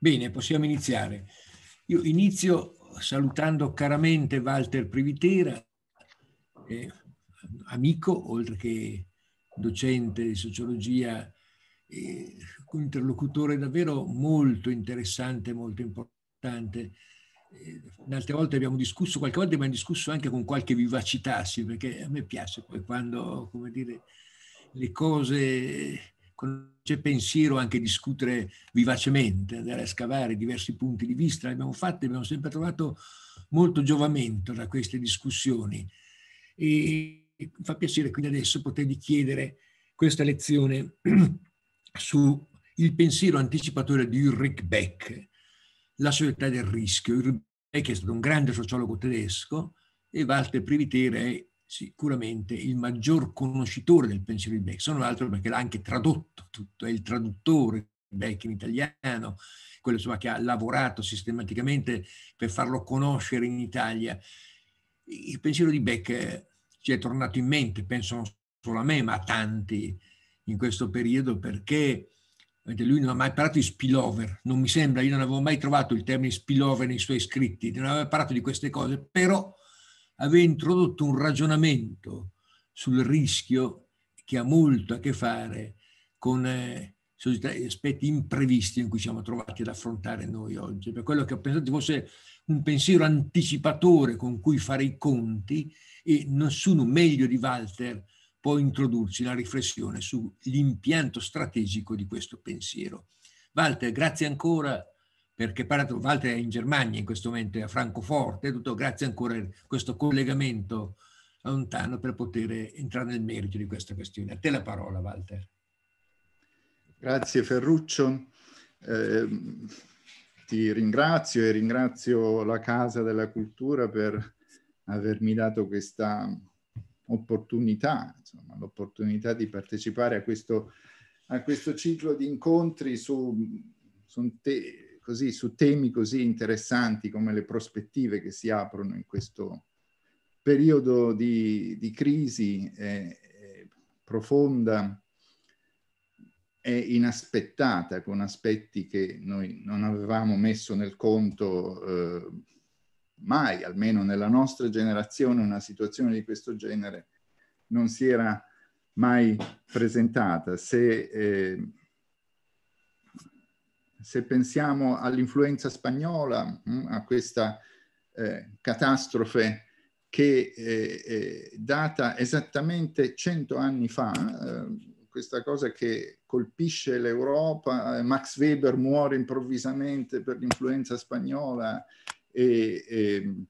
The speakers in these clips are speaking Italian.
Bene, possiamo iniziare. Io inizio salutando caramente Walter Privitera, eh, amico, oltre che docente di sociologia, eh, un interlocutore davvero molto interessante, molto importante. Eh, altre volte abbiamo discusso, qualche volta abbiamo discusso anche con qualche vivacità, sì, perché a me piace poi quando, come dire, le cose con c'è pensiero anche discutere vivacemente, andare a scavare diversi punti di vista, l'abbiamo fatto e abbiamo sempre trovato molto giovamento da queste discussioni. E fa piacere quindi adesso potervi chiedere questa lezione su il pensiero anticipatore di Ulrich Beck, la società del rischio. Ulrich Beck è stato un grande sociologo tedesco e Walter Privitere è sicuramente il maggior conoscitore del pensiero di Beck, se non altro perché l'ha anche tradotto tutto, è il traduttore di Beck in italiano, quello insomma, che ha lavorato sistematicamente per farlo conoscere in Italia. Il pensiero di Beck ci è tornato in mente, penso non solo a me, ma a tanti in questo periodo, perché lui non ha mai parlato di spillover, non mi sembra, io non avevo mai trovato il termine spillover nei suoi scritti, non aveva parlato di queste cose, però aveva introdotto un ragionamento sul rischio che ha molto a che fare con eh, aspetti imprevisti in cui siamo trovati ad affrontare noi oggi. Per quello che ho pensato fosse un pensiero anticipatore con cui fare i conti e nessuno meglio di Walter può introdurci la riflessione sull'impianto strategico di questo pensiero. Walter, grazie ancora perché Walter è in Germania in questo momento, è a Francoforte, tutto grazie ancora a questo collegamento lontano per poter entrare nel merito di questa questione. A te la parola, Walter. Grazie Ferruccio. Eh, ti ringrazio e ringrazio la Casa della Cultura per avermi dato questa opportunità, insomma, l'opportunità di partecipare a questo, a questo ciclo di incontri su, su te, così, su temi così interessanti come le prospettive che si aprono in questo periodo di, di crisi eh, eh, profonda e inaspettata, con aspetti che noi non avevamo messo nel conto eh, mai, almeno nella nostra generazione, una situazione di questo genere non si era mai presentata. Se eh, se pensiamo all'influenza spagnola, mm, a questa eh, catastrofe che è eh, eh, data esattamente 100 anni fa, eh, questa cosa che colpisce l'Europa, eh, Max Weber muore improvvisamente per l'influenza spagnola e, e, ehm,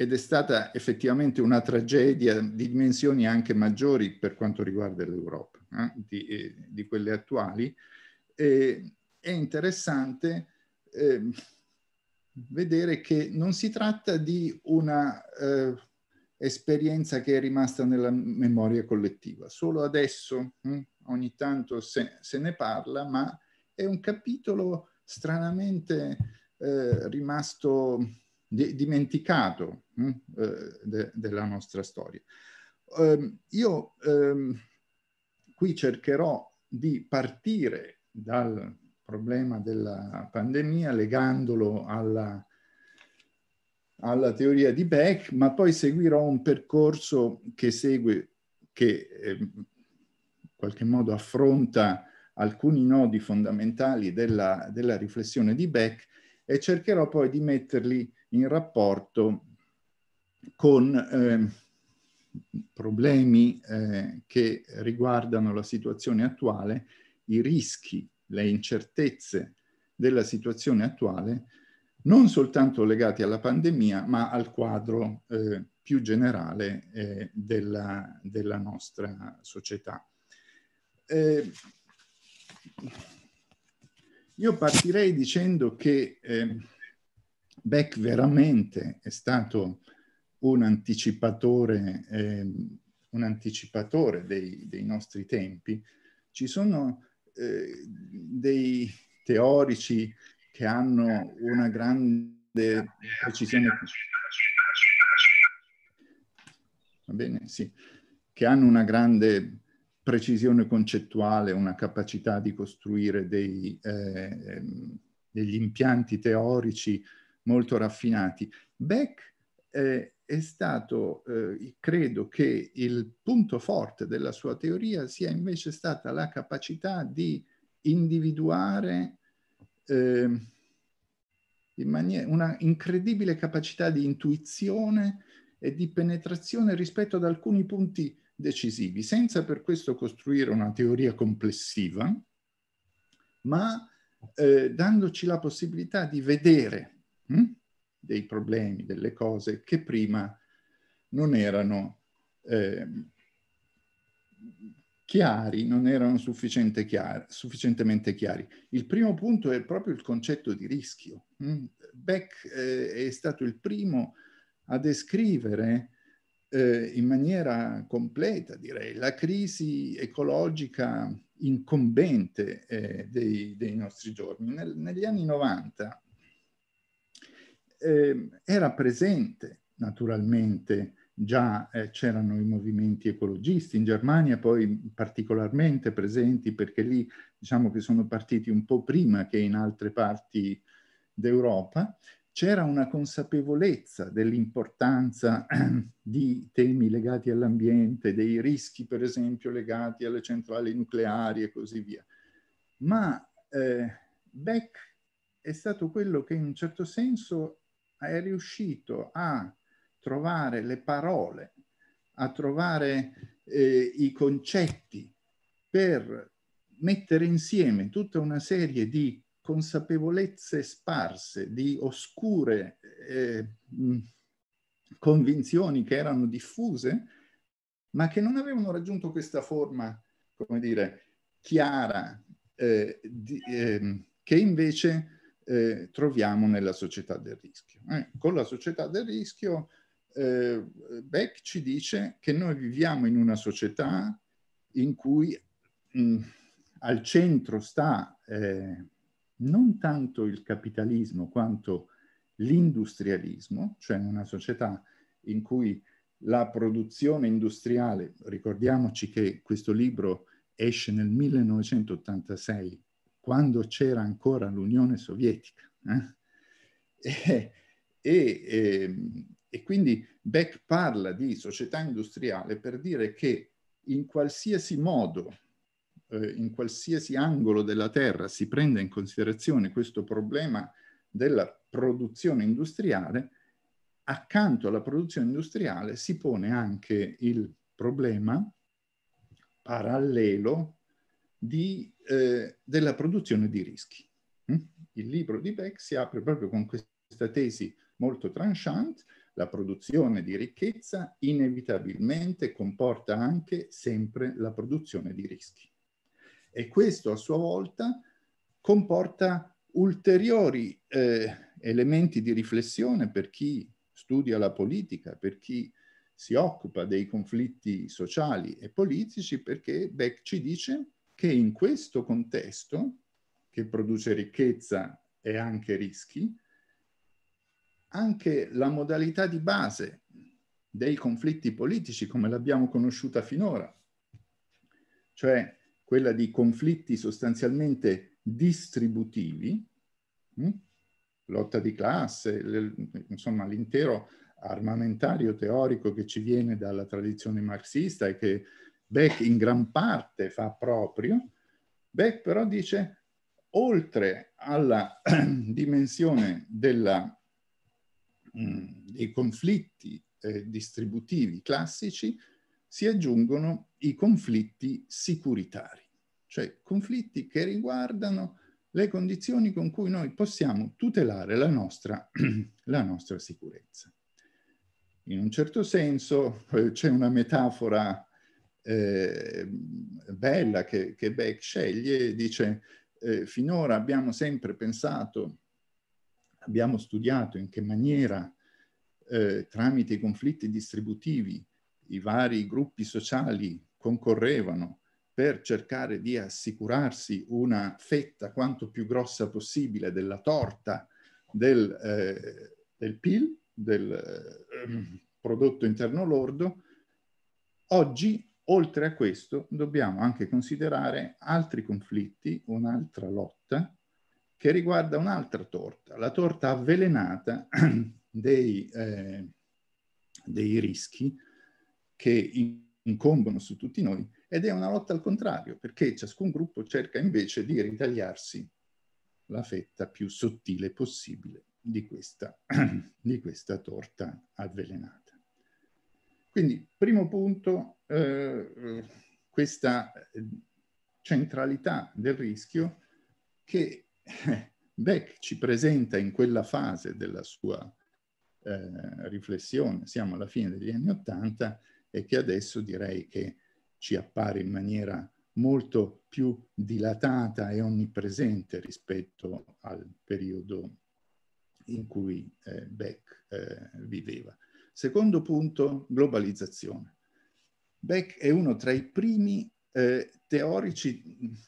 ed è stata effettivamente una tragedia di dimensioni anche maggiori per quanto riguarda l'Europa, eh, di, di, quelle attuali eh, è interessante eh, vedere che non si tratta di una eh, esperienza che è rimasta nella memoria collettiva. Solo adesso hm, ogni tanto se, se, ne parla, ma è un capitolo stranamente eh, rimasto di, dimenticato hm, eh, de, della nostra storia. Ehm, io ehm, qui cercherò di partire dal problema della pandemia legandolo alla, alla teoria di Beck, ma poi seguirò un percorso che segue, che ehm, in qualche modo affronta alcuni nodi fondamentali della, della, riflessione di Beck e cercherò poi di metterli in rapporto con eh, problemi eh, che riguardano la situazione attuale i rischi, le incertezze della situazione attuale, non soltanto legati alla pandemia, ma al quadro eh, più generale eh, della, della, nostra società. Eh, io partirei dicendo che ehm, Beck veramente è stato un anticipatore, ehm, un anticipatore dei, dei nostri tempi. Ci sono dei teorici che hanno una grande precisione va bene, sì, che hanno una grande precisione concettuale, una capacità di costruire dei, eh, degli impianti teorici molto raffinati. Beck eh, è stato, eh, credo che il punto forte della sua teoria sia invece stata la capacità di individuare eh, in maniera, una incredibile capacità di intuizione e di penetrazione rispetto ad alcuni punti decisivi, senza per questo costruire una teoria complessiva, ma eh, dandoci la possibilità di vedere. Hm? dei problemi, delle cose che prima non erano eh, chiari, non erano chiari, sufficientemente chiari. Il primo punto è proprio il concetto di rischio. Mm? Beck eh, è stato il primo a descrivere eh, in maniera completa, direi, la crisi ecologica incombente eh, dei, dei, nostri giorni. Nel, negli anni 90 eh, era presente naturalmente già eh, c'erano i movimenti ecologisti in Germania, poi particolarmente presenti perché lì diciamo che sono partiti un po' prima che in altre parti d'Europa, c'era una consapevolezza dell'importanza di temi legati all'ambiente, dei rischi per esempio legati alle centrali nucleari e così via. Ma eh, Beck è stato quello che in un certo senso è riuscito a trovare le parole, a trovare eh, i concetti per mettere insieme tutta una serie di consapevolezze sparse, di oscure eh, convinzioni che erano diffuse, ma che non avevano raggiunto questa forma, come dire, chiara, eh, di, ehm, che invece eh, troviamo nella società del rischio. Eh, con la società del rischio eh, Beck ci dice che noi viviamo in una società in cui mh, mm, al centro sta eh, non tanto il capitalismo quanto l'industrialismo, cioè una società in cui la produzione industriale, ricordiamoci che questo libro esce nel 1986 quando c'era ancora l'Unione Sovietica. Eh? E, e, ehm, e, quindi Beck parla di società industriale per dire che in qualsiasi modo, eh, in qualsiasi angolo della Terra si prende in considerazione questo problema della produzione industriale, accanto alla produzione industriale si pone anche il problema parallelo di, eh, della produzione di rischi. Mm? Il libro di Beck si apre proprio con questa tesi molto tranchant, la produzione di ricchezza inevitabilmente comporta anche sempre la produzione di rischi. E questo a sua volta comporta ulteriori eh, elementi di riflessione per chi studia la politica, per chi si occupa dei conflitti sociali e politici, perché Beck ci dice che in questo contesto, che produce ricchezza e anche rischi, anche la modalità di base dei conflitti politici come l'abbiamo conosciuta finora, cioè quella di conflitti sostanzialmente distributivi, mh? Hm? lotta di classe, le, insomma l'intero armamentario teorico che ci viene dalla tradizione marxista e che Beck in gran parte fa proprio, Beck però dice oltre alla dimensione della, mh, mm, dei conflitti eh, distributivi classici si aggiungono i conflitti sicuritari, cioè conflitti che riguardano le condizioni con cui noi possiamo tutelare la nostra, la nostra sicurezza. In un certo senso eh, c'è una metafora eh, bella che, che, Beck sceglie, dice eh, finora abbiamo sempre pensato, abbiamo studiato in che maniera eh, tramite i conflitti distributivi i vari gruppi sociali concorrevano per cercare di assicurarsi una fetta quanto più grossa possibile della torta del, eh, del PIL, del eh, prodotto interno lordo, oggi Oltre a questo dobbiamo anche considerare altri conflitti, un'altra lotta che riguarda un'altra torta, la torta avvelenata dei, eh, dei rischi che incombono su tutti noi ed è una lotta al contrario, perché ciascun gruppo cerca invece di ritagliarsi la fetta più sottile possibile di questa, di questa torta avvelenata. Quindi, primo punto, eh, eh questa eh, centralità del rischio che eh, Beck ci presenta in quella fase della sua eh, riflessione, siamo alla fine degli anni Ottanta, e che adesso direi che ci appare in maniera molto più dilatata e onnipresente rispetto al periodo in cui eh, Beck eh, viveva. Secondo punto, globalizzazione. Beck è uno tra i primi eh, teorici,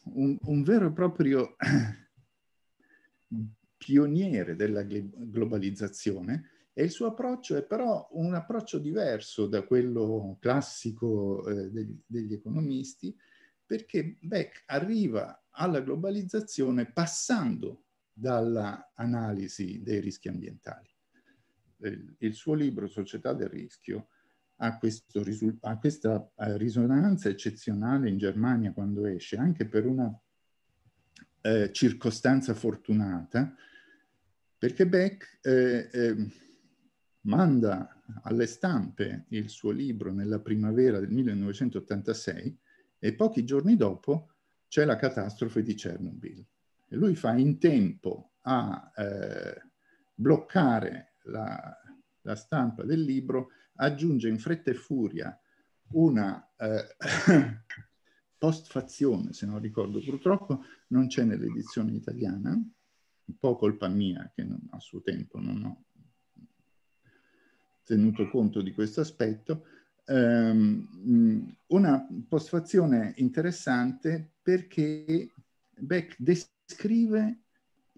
un, un, vero e proprio pioniere della globalizzazione e il suo approccio è però un approccio diverso da quello classico eh, degli, degli economisti perché Beck arriva alla globalizzazione passando dall'analisi dei rischi ambientali. Eh, il suo libro Società del rischio ha, questo, ha questa eh, risonanza eccezionale in Germania quando esce, anche per una eh, circostanza fortunata, perché Beck eh, eh, manda alle stampe il suo libro nella primavera del 1986 e pochi giorni dopo c'è la catastrofe di Chernobyl. E lui fa in tempo a eh, bloccare la, la stampa del libro aggiunge in fretta e furia una eh, postfazione, se non ricordo purtroppo, non c'è nell'edizione italiana, un po' colpa mia che non, a suo tempo non ho tenuto conto di questo aspetto, ehm, una postfazione interessante perché Beck descrive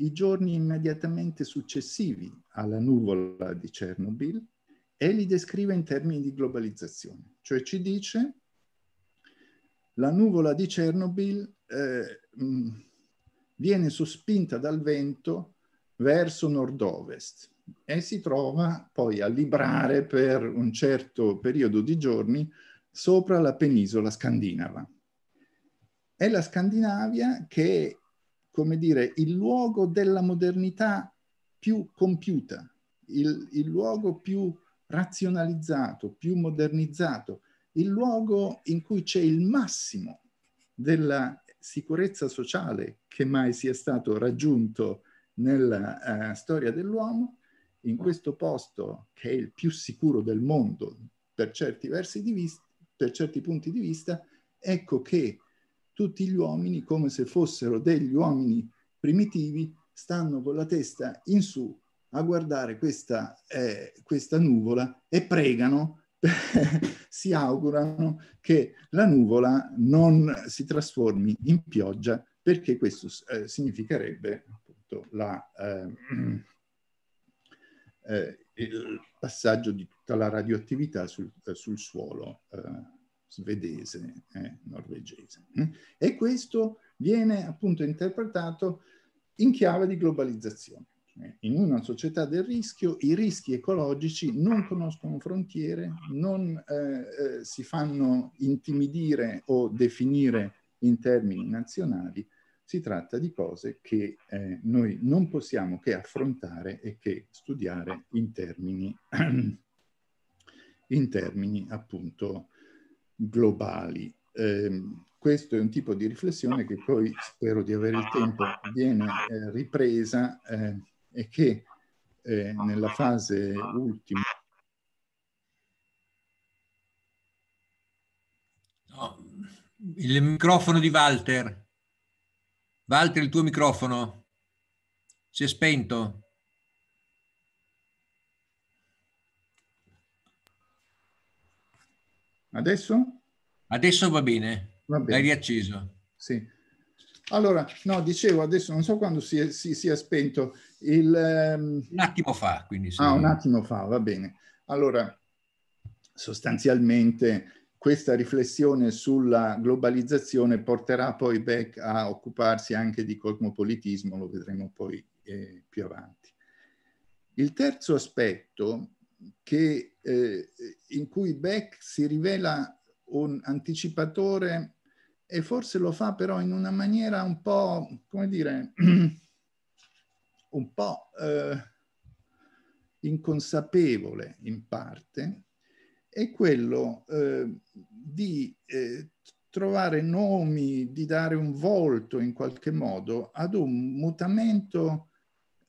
i giorni immediatamente successivi alla nuvola di Chernobyl e li descrive in termini di globalizzazione, cioè ci dice la nuvola di Chernobyl eh, mm, viene sospinta dal vento verso nord-ovest e si trova poi a librare per un certo periodo di giorni sopra la penisola scandinava. È la Scandinavia che come dire, il luogo della modernità più compiuta, il, il luogo più razionalizzato, più modernizzato, il luogo in cui c'è il massimo della sicurezza sociale che mai sia stato raggiunto nella uh, storia dell'uomo, in questo posto che è il più sicuro del mondo per certi, versi di vista, per certi punti di vista, ecco che tutti gli uomini, come se fossero degli uomini primitivi, stanno con la testa in su a guardare questa, eh, questa nuvola e pregano, si augurano che la nuvola non si trasformi in pioggia, perché questo eh, significherebbe appunto la, eh, eh il passaggio di tutta la radioattività sul, eh, sul suolo. Eh svedese, eh, norvegese. Eh. E questo viene appunto interpretato in chiave di globalizzazione. Cioè in una società del rischio i rischi ecologici non conoscono frontiere, non eh, eh, si fanno intimidire o definire in termini nazionali, si tratta di cose che eh, noi non possiamo che affrontare e che studiare in termini, in termini appunto globali. Eh, questo è un tipo di riflessione che poi spero di avere il tempo, viene eh, ripresa eh, e che eh, nella fase ultima... No, il microfono di Walter. Walter, il tuo microfono si è spento. Adesso? Adesso va bene. Va bene. L'hai riacceso. Sì. Allora, no, dicevo adesso, non so quando si è, si, si è spento. Il, um... Un attimo fa, quindi. Ah, un attimo fa, va bene. Allora, sostanzialmente questa riflessione sulla globalizzazione porterà poi Beck a occuparsi anche di cosmopolitismo, lo vedremo poi eh, più avanti. Il terzo aspetto che, eh, eh, in cui Beck si rivela un anticipatore e forse lo fa però in una maniera un po', come dire, un po' eh, inconsapevole in parte, è quello eh, di eh, trovare nomi, di dare un volto in qualche modo ad un mutamento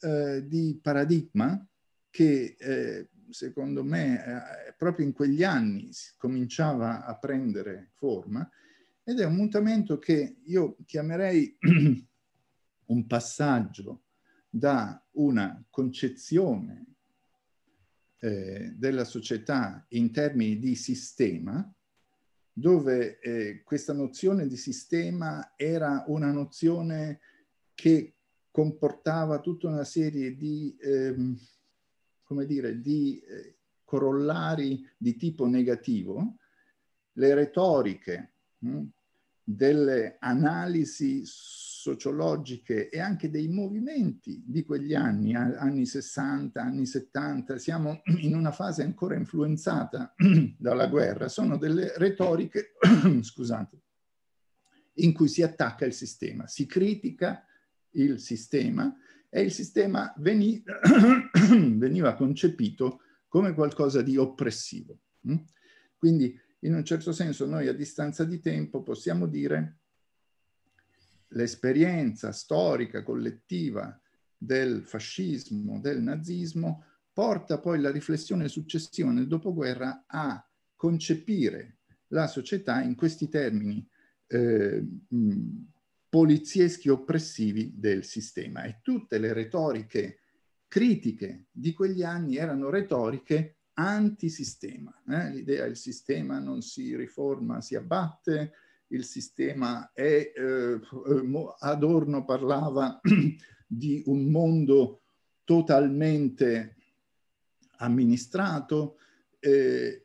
eh, di paradigma che eh, secondo me, eh, eh, proprio in quegli anni cominciava a prendere forma ed è un mutamento che io chiamerei un passaggio da una concezione eh, della società in termini di sistema, dove eh, questa nozione di sistema era una nozione che comportava tutta una serie di... Ehm, come dire, di eh, corollari di tipo negativo, le retoriche mh, hm, delle analisi sociologiche e anche dei movimenti di quegli anni, anni 60, anni 70, siamo in una fase ancora influenzata dalla guerra, sono delle retoriche, scusate, in cui si attacca il sistema, si critica il sistema e il sistema veniva, veniva concepito come qualcosa di oppressivo. Mm? Quindi in un certo senso noi a distanza di tempo possiamo dire l'esperienza storica collettiva del fascismo, del nazismo, porta poi la riflessione successiva nel dopoguerra a concepire la società in questi termini eh, mm, polizieschi oppressivi del sistema e tutte le retoriche critiche di quegli anni erano retoriche antisistema. Eh? L'idea il sistema non si riforma, si abbatte, il sistema è... Eh, Adorno parlava di un mondo totalmente amministrato, eh,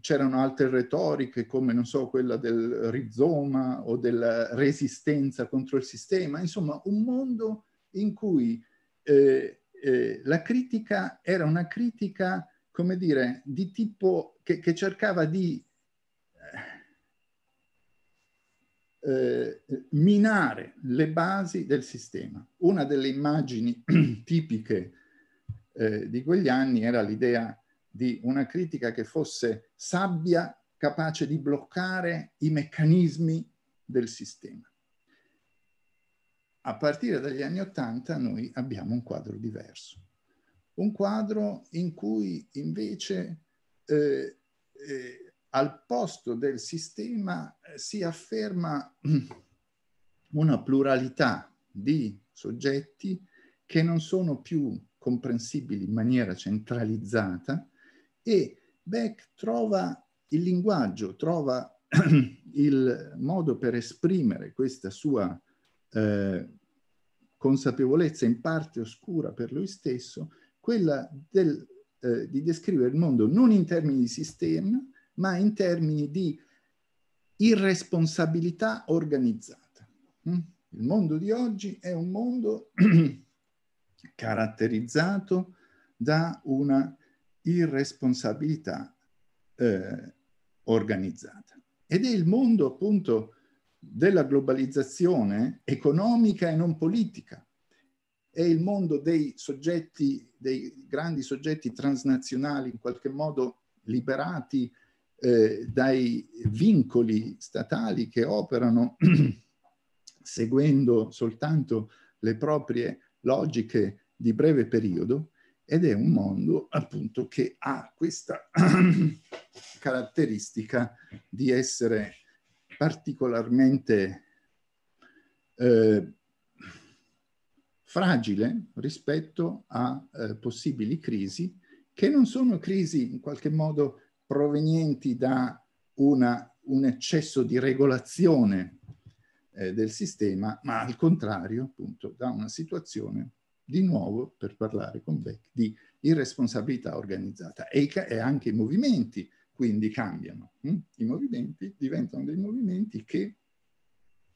c'erano altre retoriche come, non so, quella del rizoma o della resistenza contro il sistema, insomma un mondo in cui eh, eh, la critica era una critica, come dire, di tipo che, che cercava di eh, eh minare le basi del sistema. Una delle immagini tipiche eh, di quegli anni era l'idea di una critica che fosse sabbia, capace di bloccare i meccanismi del sistema. A partire dagli anni Ottanta noi abbiamo un quadro diverso, un quadro in cui invece eh, eh, al posto del sistema eh, si afferma una pluralità di soggetti che non sono più comprensibili in maniera centralizzata, e Beck trova il linguaggio, trova il modo per esprimere questa sua eh, consapevolezza in parte oscura per lui stesso, quella del, eh, di descrivere il mondo non in termini di sistema, ma in termini di irresponsabilità organizzata. Mm? Il mondo di oggi è un mondo caratterizzato da una irresponsabilità eh, organizzata. Ed è il mondo appunto della globalizzazione economica e non politica. È il mondo dei soggetti, dei grandi soggetti transnazionali in qualche modo liberati eh, dai vincoli statali che operano seguendo soltanto le proprie logiche di breve periodo ed è un mondo appunto che ha questa caratteristica di essere particolarmente eh, fragile rispetto a eh, possibili crisi che non sono crisi in qualche modo provenienti da una, un eccesso di regolazione eh, del sistema, ma al contrario appunto da una situazione di nuovo per parlare con Beck di irresponsabilità organizzata e, e anche i movimenti quindi cambiano. Hm? I movimenti diventano dei movimenti che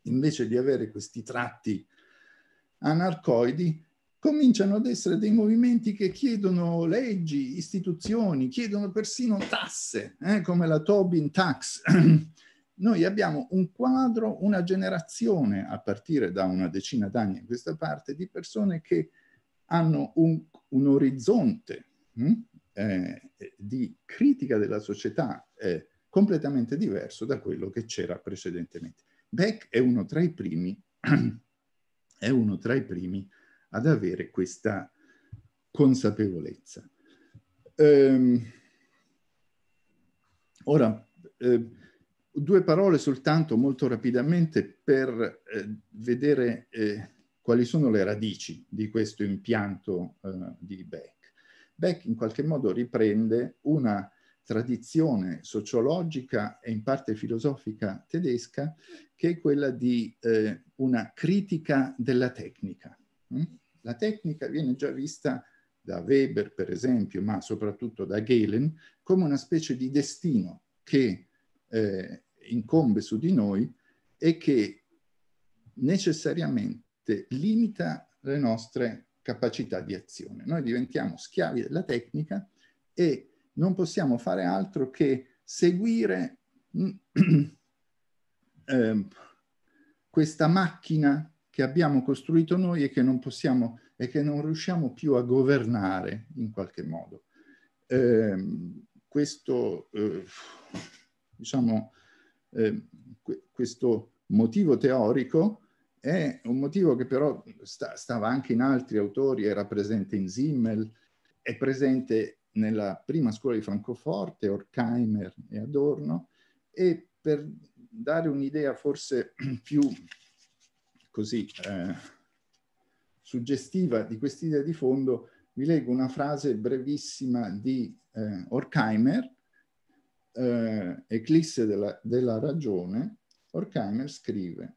invece di avere questi tratti anarcoidi cominciano ad essere dei movimenti che chiedono leggi, istituzioni, chiedono persino tasse, eh, come la Tobin Tax, noi abbiamo un quadro, una generazione, a partire da una decina d'anni in questa parte, di persone che hanno un, un orizzonte mh, hm, eh, di critica della società eh, completamente diverso da quello che c'era precedentemente. Beck è uno tra i primi, è uno tra i primi ad avere questa consapevolezza. Ehm, ora, eh, Due parole soltanto molto rapidamente per eh, vedere eh, quali sono le radici di questo impianto eh, di Beck. Beck in qualche modo riprende una tradizione sociologica e in parte filosofica tedesca che è quella di eh, una critica della tecnica. Mm? La tecnica viene già vista da Weber, per esempio, ma soprattutto da Galen, come una specie di destino che eh, incombe su di noi e che necessariamente limita le nostre capacità di azione. Noi diventiamo schiavi della tecnica e non possiamo fare altro che seguire eh, questa macchina che abbiamo costruito noi e che non possiamo e che non riusciamo più a governare in qualche modo. Eh, questo eh, diciamo, eh, que questo motivo teorico è un motivo che però sta stava anche in altri autori, era presente in Simmel, è presente nella prima scuola di Francoforte, Horkheimer e Adorno, e per dare un'idea forse più così eh, suggestiva di quest'idea di fondo, vi leggo una frase brevissima di eh, Horkheimer eh, Eclisse della, della ragione, Horkheimer scrive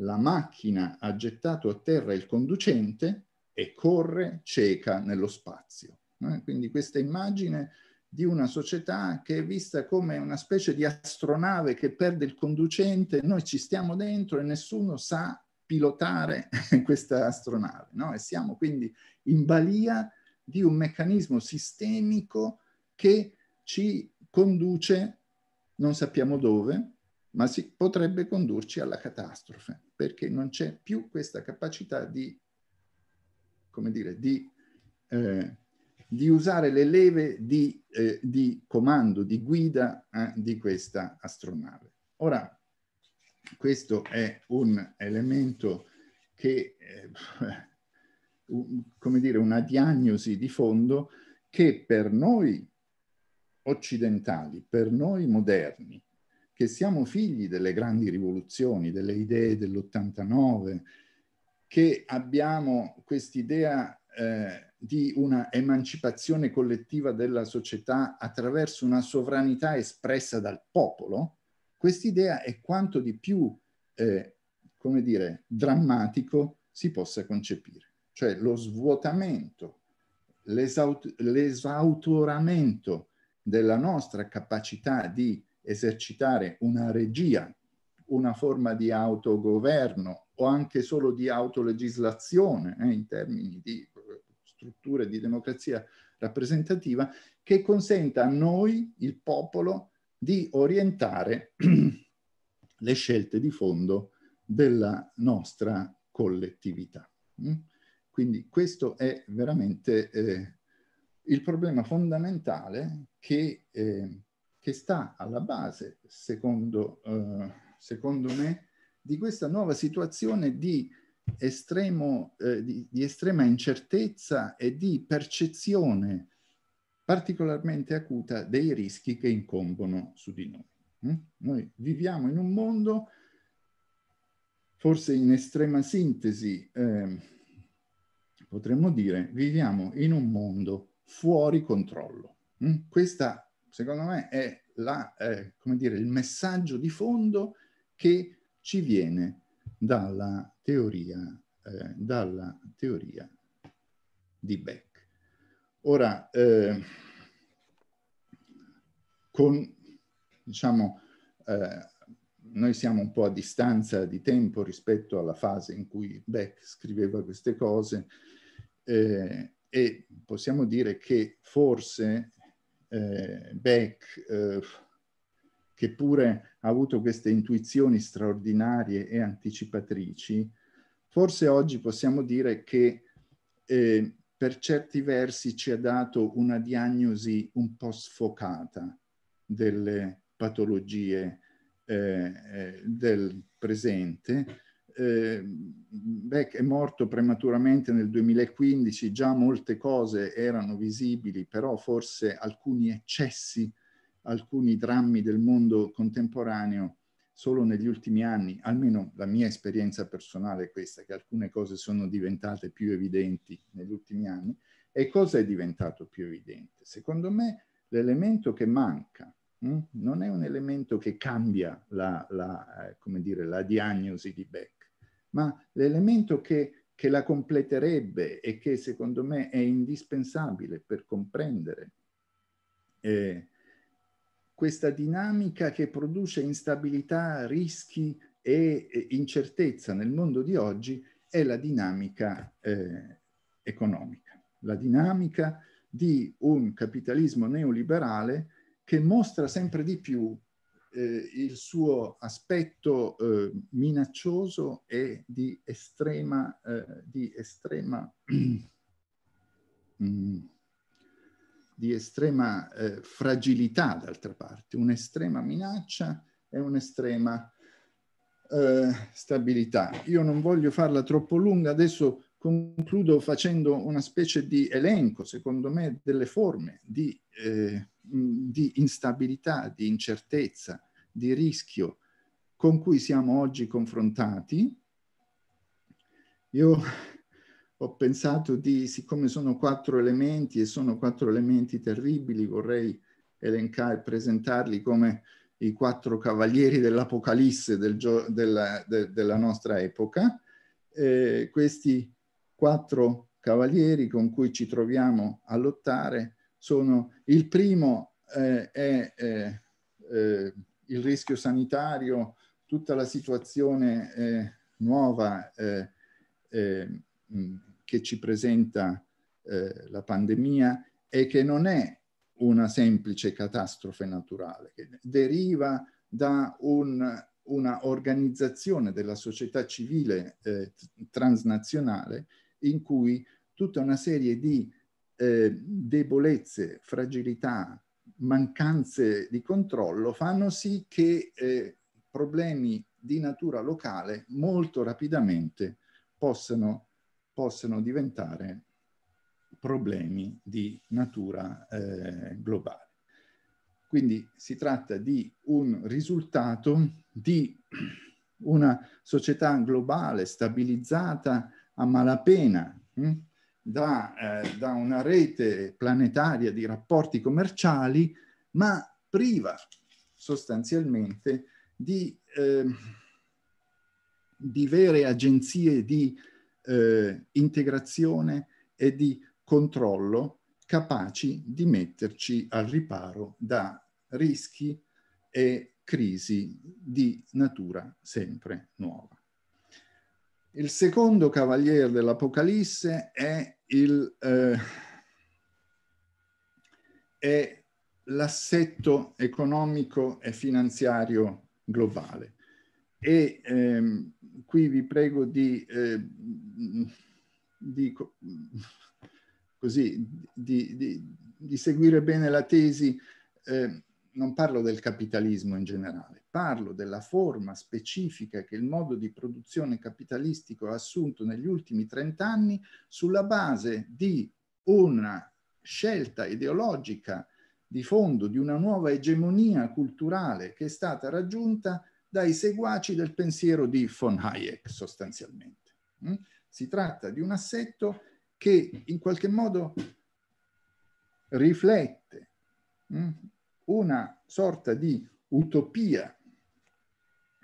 la macchina ha gettato a terra il conducente e corre cieca nello spazio. Eh, quindi questa immagine di una società che è vista come una specie di astronave che perde il conducente, noi ci stiamo dentro e nessuno sa pilotare questa astronave. No? E siamo quindi in balia di un meccanismo sistemico che ci conduce non sappiamo dove, ma si, potrebbe condurci alla catastrofe, perché non c'è più questa capacità di, come dire, di, eh, di usare le leve di, eh, di comando, di guida eh, di questa astronave. Ora, questo è un elemento che, eh, un, come dire, una diagnosi di fondo che per noi occidentali, per noi moderni, che siamo figli delle grandi rivoluzioni, delle idee dell'89, che abbiamo quest'idea eh, di una emancipazione collettiva della società attraverso una sovranità espressa dal popolo, quest'idea è quanto di più, eh, come dire, drammatico si possa concepire. Cioè lo svuotamento, l'esaut- l'esautoramento della nostra capacità di esercitare una regia, una forma di autogoverno o anche solo di autolegislazione eh, in termini di eh, strutture di democrazia rappresentativa che consenta a noi, il popolo, di orientare le scelte di fondo della nostra collettività. Mm? Quindi questo è veramente eh, il problema fondamentale che, eh, che sta alla base, secondo, eh, secondo, me, di questa nuova situazione di, estremo, eh, di, di estrema incertezza e di percezione particolarmente acuta dei rischi che incombono su di noi. Hm? Noi viviamo in un mondo, forse in estrema sintesi, eh, potremmo dire, viviamo in un mondo fuori controllo. Mm, questa, secondo me, è la, eh, dire, il messaggio di fondo che ci viene dalla teoria, eh, dalla teoria di Beck. Ora, eh, con, diciamo, eh, noi siamo un po' a distanza di tempo rispetto alla fase in cui Beck scriveva queste cose eh, e possiamo dire che forse eh, Beck, eh, che pure ha avuto queste intuizioni straordinarie e anticipatrici, forse oggi possiamo dire che eh, per certi versi ci ha dato una diagnosi un po' sfocata delle patologie eh, eh del presente eh, Beck è morto prematuramente nel 2015, già molte cose erano visibili, però forse alcuni eccessi, alcuni drammi del mondo contemporaneo solo negli ultimi anni, almeno la mia esperienza personale è questa, che alcune cose sono diventate più evidenti negli ultimi anni. E cosa è diventato più evidente? Secondo me l'elemento che manca mh, hm, non è un elemento che cambia la, la, eh, dire, la diagnosi di Beck, ma l'elemento che, che la completerebbe e che secondo me è indispensabile per comprendere eh, questa dinamica che produce instabilità, rischi e, incertezza nel mondo di oggi è la dinamica eh, economica, la dinamica di un capitalismo neoliberale che mostra sempre di più eh, il suo aspetto eh, minaccioso è di estrema, eh, di, estrema mm, di estrema, eh, fragilità, d'altra parte, un'estrema minaccia e un'estrema eh, stabilità. Io non voglio farla troppo lunga, adesso concludo facendo una specie di elenco, secondo me, delle forme di, eh, mm, di instabilità, di incertezza, di rischio con cui siamo oggi confrontati. Io ho pensato di, siccome sono quattro elementi e sono quattro elementi terribili, vorrei elencare, e presentarli come i quattro cavalieri dell'Apocalisse del della, de della, nostra epoca. Eh, questi quattro cavalieri con cui ci troviamo a lottare sono il primo eh, è eh, eh il rischio sanitario, tutta la situazione eh, nuova eh, eh, che ci presenta eh, la pandemia e che non è una semplice catastrofe naturale, che deriva da un, una organizzazione della società civile eh, transnazionale in cui tutta una serie di eh, debolezze, fragilità, mancanze di controllo fanno sì che eh, problemi di natura locale molto rapidamente possano, possano diventare problemi di natura eh, globale. Quindi si tratta di un risultato di una società globale stabilizzata a malapena, hm? da, eh, da una rete planetaria di rapporti commerciali, ma priva sostanzialmente di, eh, di vere agenzie di eh, integrazione e di controllo capaci di metterci al riparo da rischi e crisi di natura sempre nuova. Il secondo cavaliere dell'Apocalisse è il, eh, è l'assetto economico e finanziario globale. E ehm, qui vi prego di, eh, di, così, di, di seguire bene la tesi eh, non parlo del capitalismo in generale, parlo della forma specifica che il modo di produzione capitalistico ha assunto negli ultimi trent'anni sulla base di una scelta ideologica di fondo di una nuova egemonia culturale che è stata raggiunta dai seguaci del pensiero di von Hayek sostanzialmente. Mm? Si tratta di un assetto che in qualche modo riflette mm, una sorta di utopia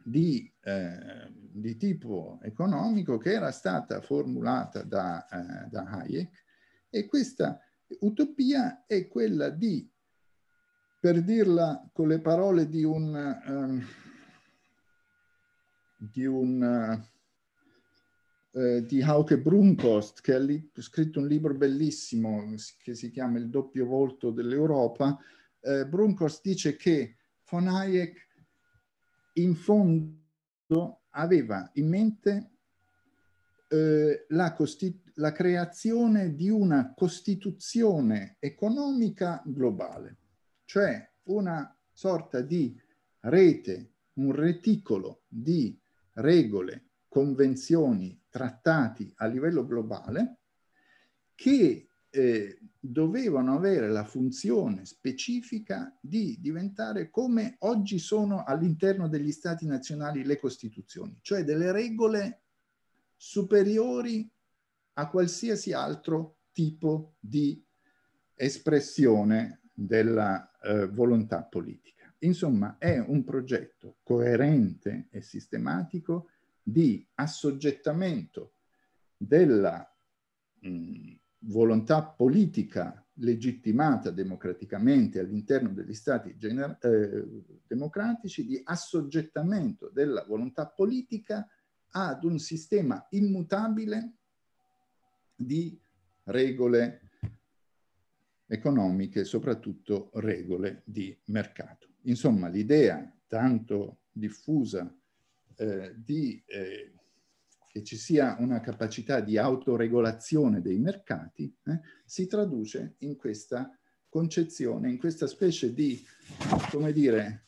di, eh, di, tipo economico che era stata formulata da, eh, da, Hayek e questa utopia è quella di, per dirla con le parole di un, ehm, eh, di un di Hauke Brunkost, che ha scritto un libro bellissimo che si chiama Il doppio volto dell'Europa, eh, Brunkhorst dice che von Hayek in fondo aveva in mente eh, la, la creazione di una costituzione economica globale, cioè una sorta di rete, un reticolo di regole, convenzioni, trattati a livello globale che eh, dovevano avere la funzione specifica di diventare come oggi sono all'interno degli stati nazionali le costituzioni, cioè delle regole superiori a qualsiasi altro tipo di espressione della eh, volontà politica. Insomma, è un progetto coerente e sistematico di assoggettamento della mh, mm, volontà politica legittimata democraticamente all'interno degli stati eh, democratici di assoggettamento della volontà politica ad un sistema immutabile di regole economiche, soprattutto regole di mercato. Insomma, l'idea tanto diffusa eh, di eh, che ci sia una capacità di autoregolazione dei mercati, eh, si traduce in questa concezione, in questa specie di, come dire,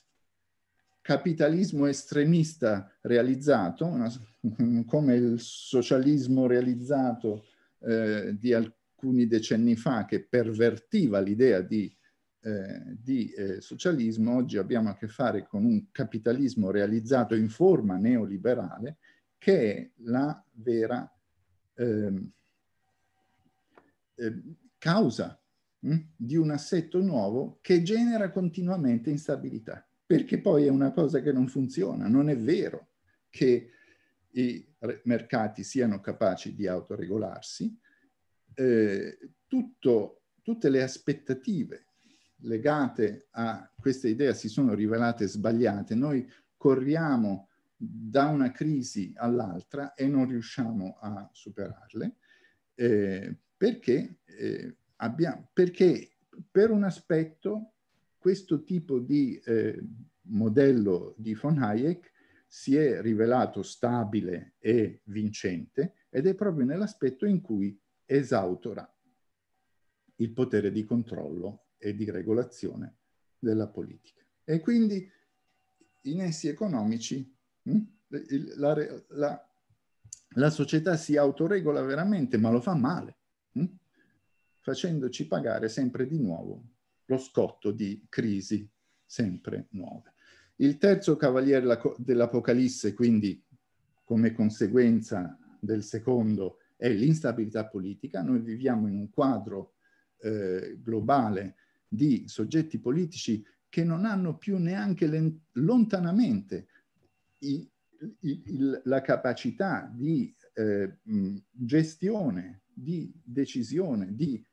capitalismo estremista realizzato, una, come il socialismo realizzato eh, di alcuni decenni fa che pervertiva l'idea di, eh, di eh, socialismo, oggi abbiamo a che fare con un capitalismo realizzato in forma neoliberale che è la vera eh, causa mh, hm, di un assetto nuovo che genera continuamente instabilità, perché poi è una cosa che non funziona, non è vero che i mercati siano capaci di autoregolarsi, eh, tutto, tutte le aspettative legate a questa idea si sono rivelate sbagliate, noi corriamo da una crisi all'altra e non riusciamo a superarle eh, perché, eh, abbiamo, perché per un aspetto questo tipo di eh, modello di von Hayek si è rivelato stabile e vincente ed è proprio nell'aspetto in cui esautora il potere di controllo e di regolazione della politica. E quindi i nessi economici Mm? La, la, la società si autoregola veramente, ma lo fa male, mm? facendoci pagare sempre di nuovo lo scotto di crisi sempre nuove. Il terzo cavaliere dell'Apocalisse, quindi come conseguenza del secondo, è l'instabilità politica. Noi viviamo in un quadro eh, globale di soggetti politici che non hanno più neanche lontanamente i, il, la capacità di eh, gestione, di decisione, di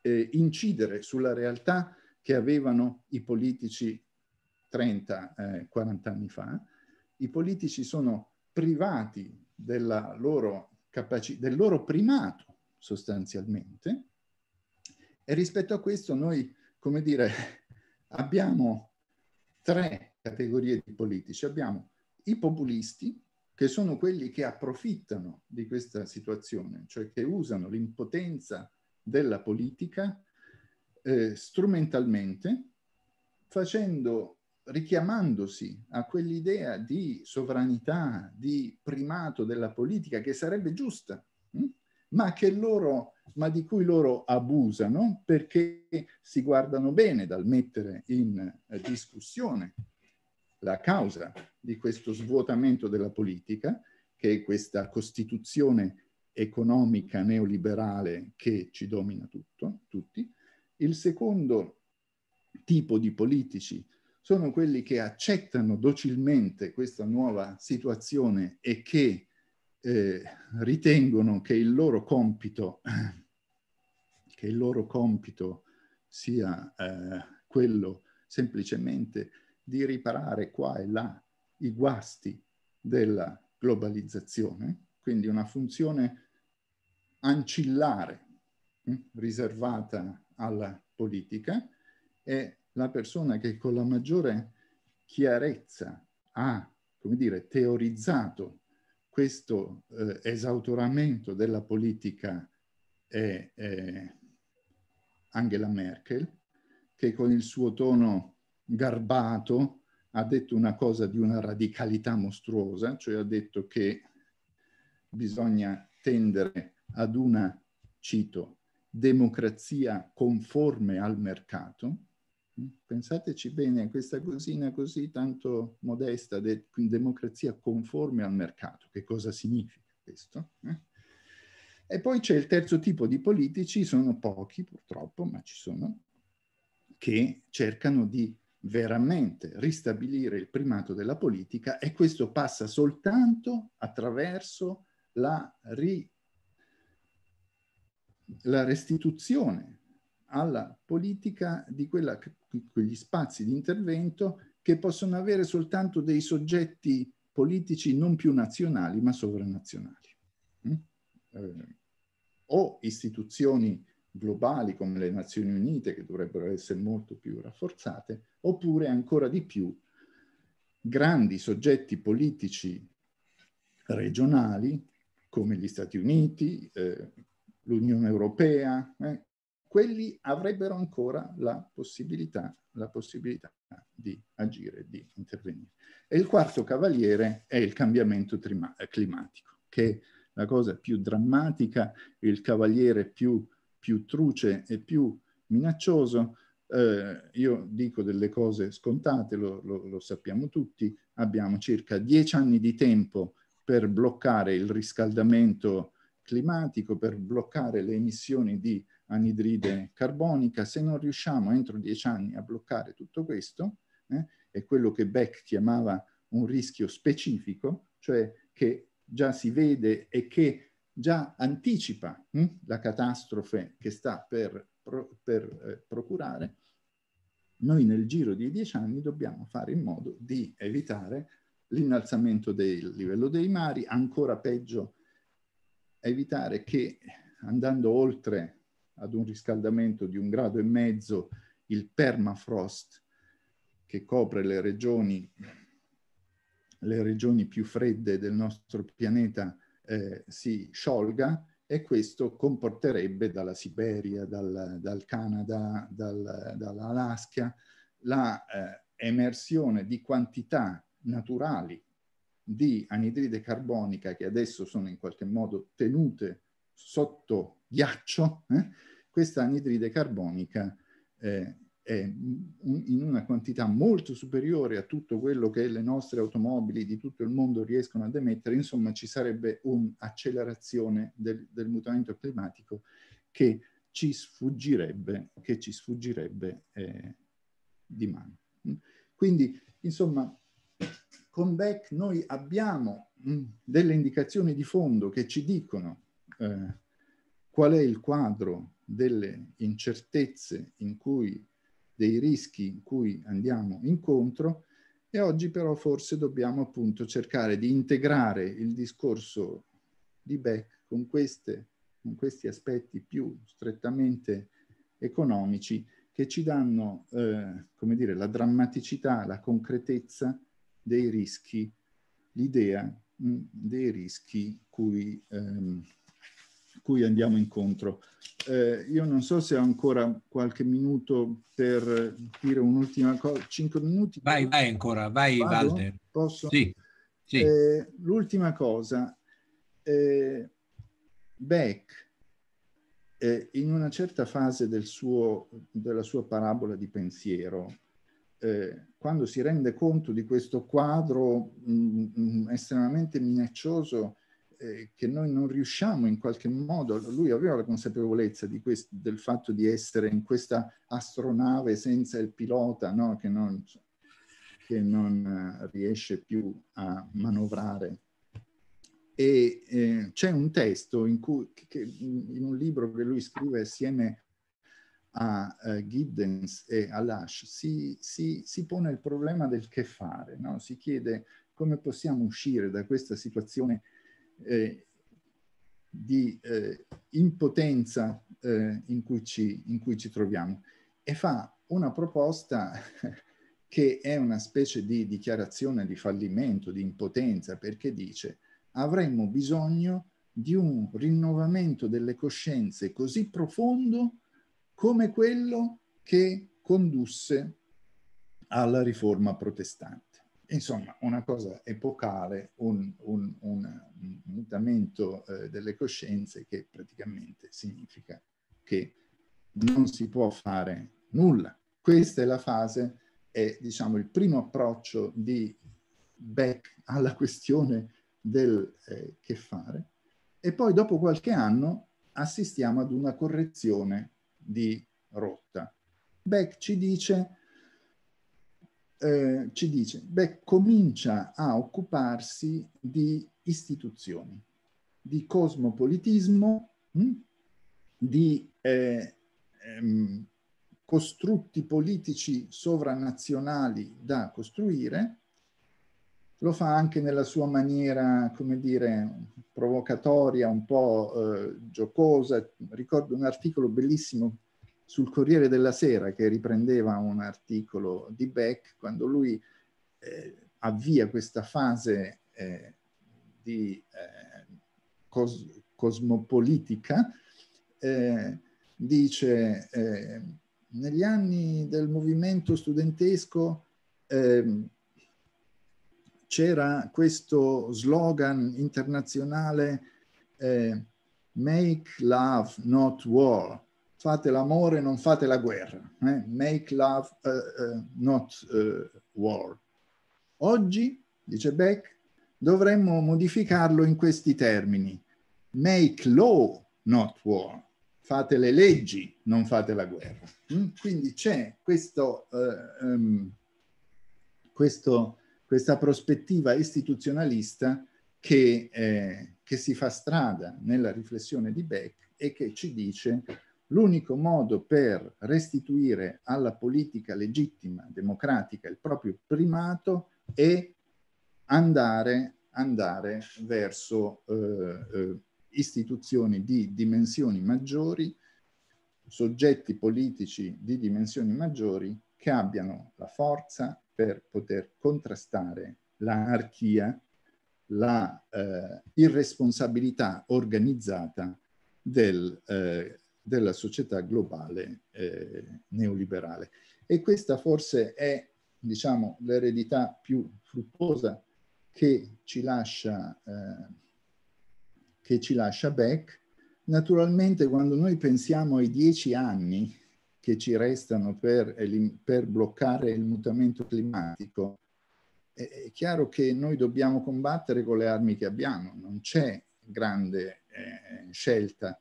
eh, incidere sulla realtà che avevano i politici 30-40 eh, anni fa. I politici sono privati loro del loro primato sostanzialmente e rispetto a questo noi, come dire, abbiamo tre categorie di politici. Abbiamo i populisti, che sono quelli che approfittano di questa situazione, cioè che usano l'impotenza della politica eh, strumentalmente, facendo, richiamandosi a quell'idea di sovranità, di primato della politica che sarebbe giusta, mh? Hm? ma che loro ma di cui loro abusano perché si guardano bene dal mettere in eh, discussione la causa di questo svuotamento della politica, che è questa costituzione economica neoliberale che ci domina tutto, tutti. Il secondo tipo di politici sono quelli che accettano docilmente questa nuova situazione e che eh, ritengono che il loro compito, che il loro compito sia eh, quello semplicemente di riparare qua e là i guasti della globalizzazione, quindi una funzione ancillare eh, riservata alla politica e la persona che con la maggiore chiarezza ha, come dire, teorizzato questo eh, esautoramento della politica è, è Angela Merkel, che con il suo tono garbato, ha detto una cosa di una radicalità mostruosa, cioè ha detto che bisogna tendere ad una, cito, democrazia conforme al mercato. Mm, pensateci bene a questa cosina così tanto modesta, de- democrazia conforme al mercato. Che cosa significa questo? Eh? E poi c'è il terzo tipo di politici, sono pochi purtroppo, ma ci sono, che cercano di veramente ristabilire il primato della politica e questo passa soltanto attraverso la, ri, la restituzione alla politica di quella, quegli spazi di intervento che possono avere soltanto dei soggetti politici non più nazionali ma sovranazionali. Mm? Eh, o istituzioni globali come le Nazioni Unite, che dovrebbero essere molto più rafforzate, oppure ancora di più grandi soggetti politici regionali come gli Stati Uniti, eh, l'Unione Europea, eh, quelli avrebbero ancora la possibilità, la possibilità di agire, di intervenire. E il quarto cavaliere è il cambiamento climatico, che è la cosa più drammatica, il cavaliere più più truce e più minaccioso, eh, io dico delle cose scontate, lo, lo, lo sappiamo tutti, abbiamo circa dieci anni di tempo per bloccare il riscaldamento climatico, per bloccare le emissioni di anidride carbonica. Se non riusciamo entro dieci anni a bloccare tutto questo, eh, è quello che Beck chiamava un rischio specifico, cioè che già si vede e che già anticipa mh, hm, la catastrofe che sta per, pro, per eh, procurare, noi nel giro di dieci anni dobbiamo fare in modo di evitare l'innalzamento del livello dei mari, ancora peggio evitare che andando oltre ad un riscaldamento di un grado e mezzo il permafrost che copre le regioni, le regioni più fredde del nostro pianeta eh, si sciolga e questo comporterebbe dalla Siberia, dal, dal Canada, dal, dall'Alaska, la eh, emersione di quantità naturali di anidride carbonica che adesso sono in qualche modo tenute sotto ghiaccio, eh? questa anidride carbonica eh, eh, in una quantità molto superiore a tutto quello che le nostre automobili di tutto il mondo riescono ad emettere, insomma ci sarebbe un'accelerazione del, del mutamento climatico che ci sfuggirebbe, che ci sfuggirebbe eh, di mano. Quindi, insomma, con Beck noi abbiamo mm, delle indicazioni di fondo che ci dicono eh, qual è il quadro delle incertezze in cui dei rischi in cui andiamo incontro e oggi però forse dobbiamo appunto cercare di integrare il discorso di Beck con, queste, con questi aspetti più strettamente economici che ci danno, eh, come dire, la drammaticità, la concretezza dei rischi, l'idea mm, dei rischi cui ehm, cui andiamo incontro. Eh, io non so se ho ancora qualche minuto per dire un'ultima cosa. Cinque minuti? Vai, vai ancora, vai Vado? Walter. Posso? Sì. sì. Eh, l'ultima cosa. Eh, Beck, eh, in una certa fase del suo, della sua parabola di pensiero, eh, quando si rende conto di questo quadro mh, mm, mh, mm, estremamente minaccioso eh, che noi non riusciamo in qualche modo, lui aveva la consapevolezza questo, del fatto di essere in questa astronave senza il pilota, no? che, non, che, non, eh, riesce più a manovrare. E eh, c'è un testo in, cui, che, in un libro che lui scrive assieme a uh, Giddens e a Lash, si, si, si, pone il problema del che fare, no? si chiede come possiamo uscire da questa situazione eh, di eh, impotenza eh, in cui, ci, in, cui ci, troviamo e fa una proposta che è una specie di dichiarazione di fallimento, di impotenza, perché dice avremmo bisogno di un rinnovamento delle coscienze così profondo come quello che condusse alla riforma protestante. Insomma, una cosa epocale, un, un, un mutamento eh, delle coscienze che praticamente significa che non si può fare nulla. Questa è la fase, è diciamo il primo approccio di Beck alla questione del eh, che fare. E poi dopo qualche anno assistiamo ad una correzione di rotta. Beck ci dice eh, ci dice, beh, comincia a occuparsi di istituzioni, di cosmopolitismo, mh? Hm? di eh, ehm, costrutti politici sovranazionali da costruire, lo fa anche nella sua maniera, come dire, provocatoria, un po' eh, giocosa. Ricordo un articolo bellissimo sul Corriere della Sera che riprendeva un articolo di Beck quando lui eh, avvia questa fase eh, di eh, cos cosmopolitica, eh, dice eh, negli anni del movimento studentesco ehm, c'era questo slogan internazionale eh, Make love, not war, fate l'amore, non fate la guerra. Eh? Make love, uh, uh, not uh, war. Oggi, dice Beck, dovremmo modificarlo in questi termini. Make law, not war. Fate le leggi, non fate la guerra. Mm? Quindi c'è questo, um, questo, questa prospettiva istituzionalista che, eh, che si fa strada nella riflessione di Beck e che ci dice L'unico modo per restituire alla politica legittima, democratica, il proprio primato è andare, andare verso eh, eh, istituzioni di dimensioni maggiori, soggetti politici di dimensioni maggiori che abbiano la forza per poter contrastare l'anarchia, la eh, irresponsabilità organizzata del eh, della società globale eh, neoliberale. E questa forse è diciamo, l'eredità più fruttuosa che ci lascia, eh, che ci lascia Beck. Naturalmente quando noi pensiamo ai dieci anni che ci restano per, per bloccare il mutamento climatico, è chiaro che noi dobbiamo combattere con le armi che abbiamo, non c'è grande eh, scelta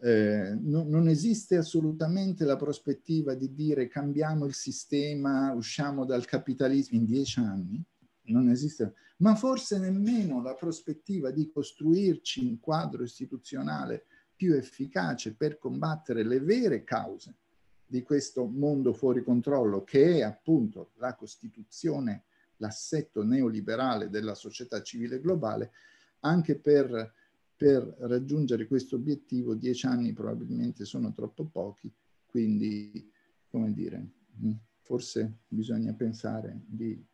eh, no, non esiste assolutamente la prospettiva di dire cambiamo il sistema, usciamo dal capitalismo in dieci anni, non esiste, ma forse nemmeno la prospettiva di costruirci un quadro istituzionale più efficace per combattere le vere cause di questo mondo fuori controllo che è appunto la Costituzione, l'assetto neoliberale della società civile globale, anche per per raggiungere questo obiettivo dieci anni probabilmente sono troppo pochi, quindi, come dire, mm, forse bisogna pensare di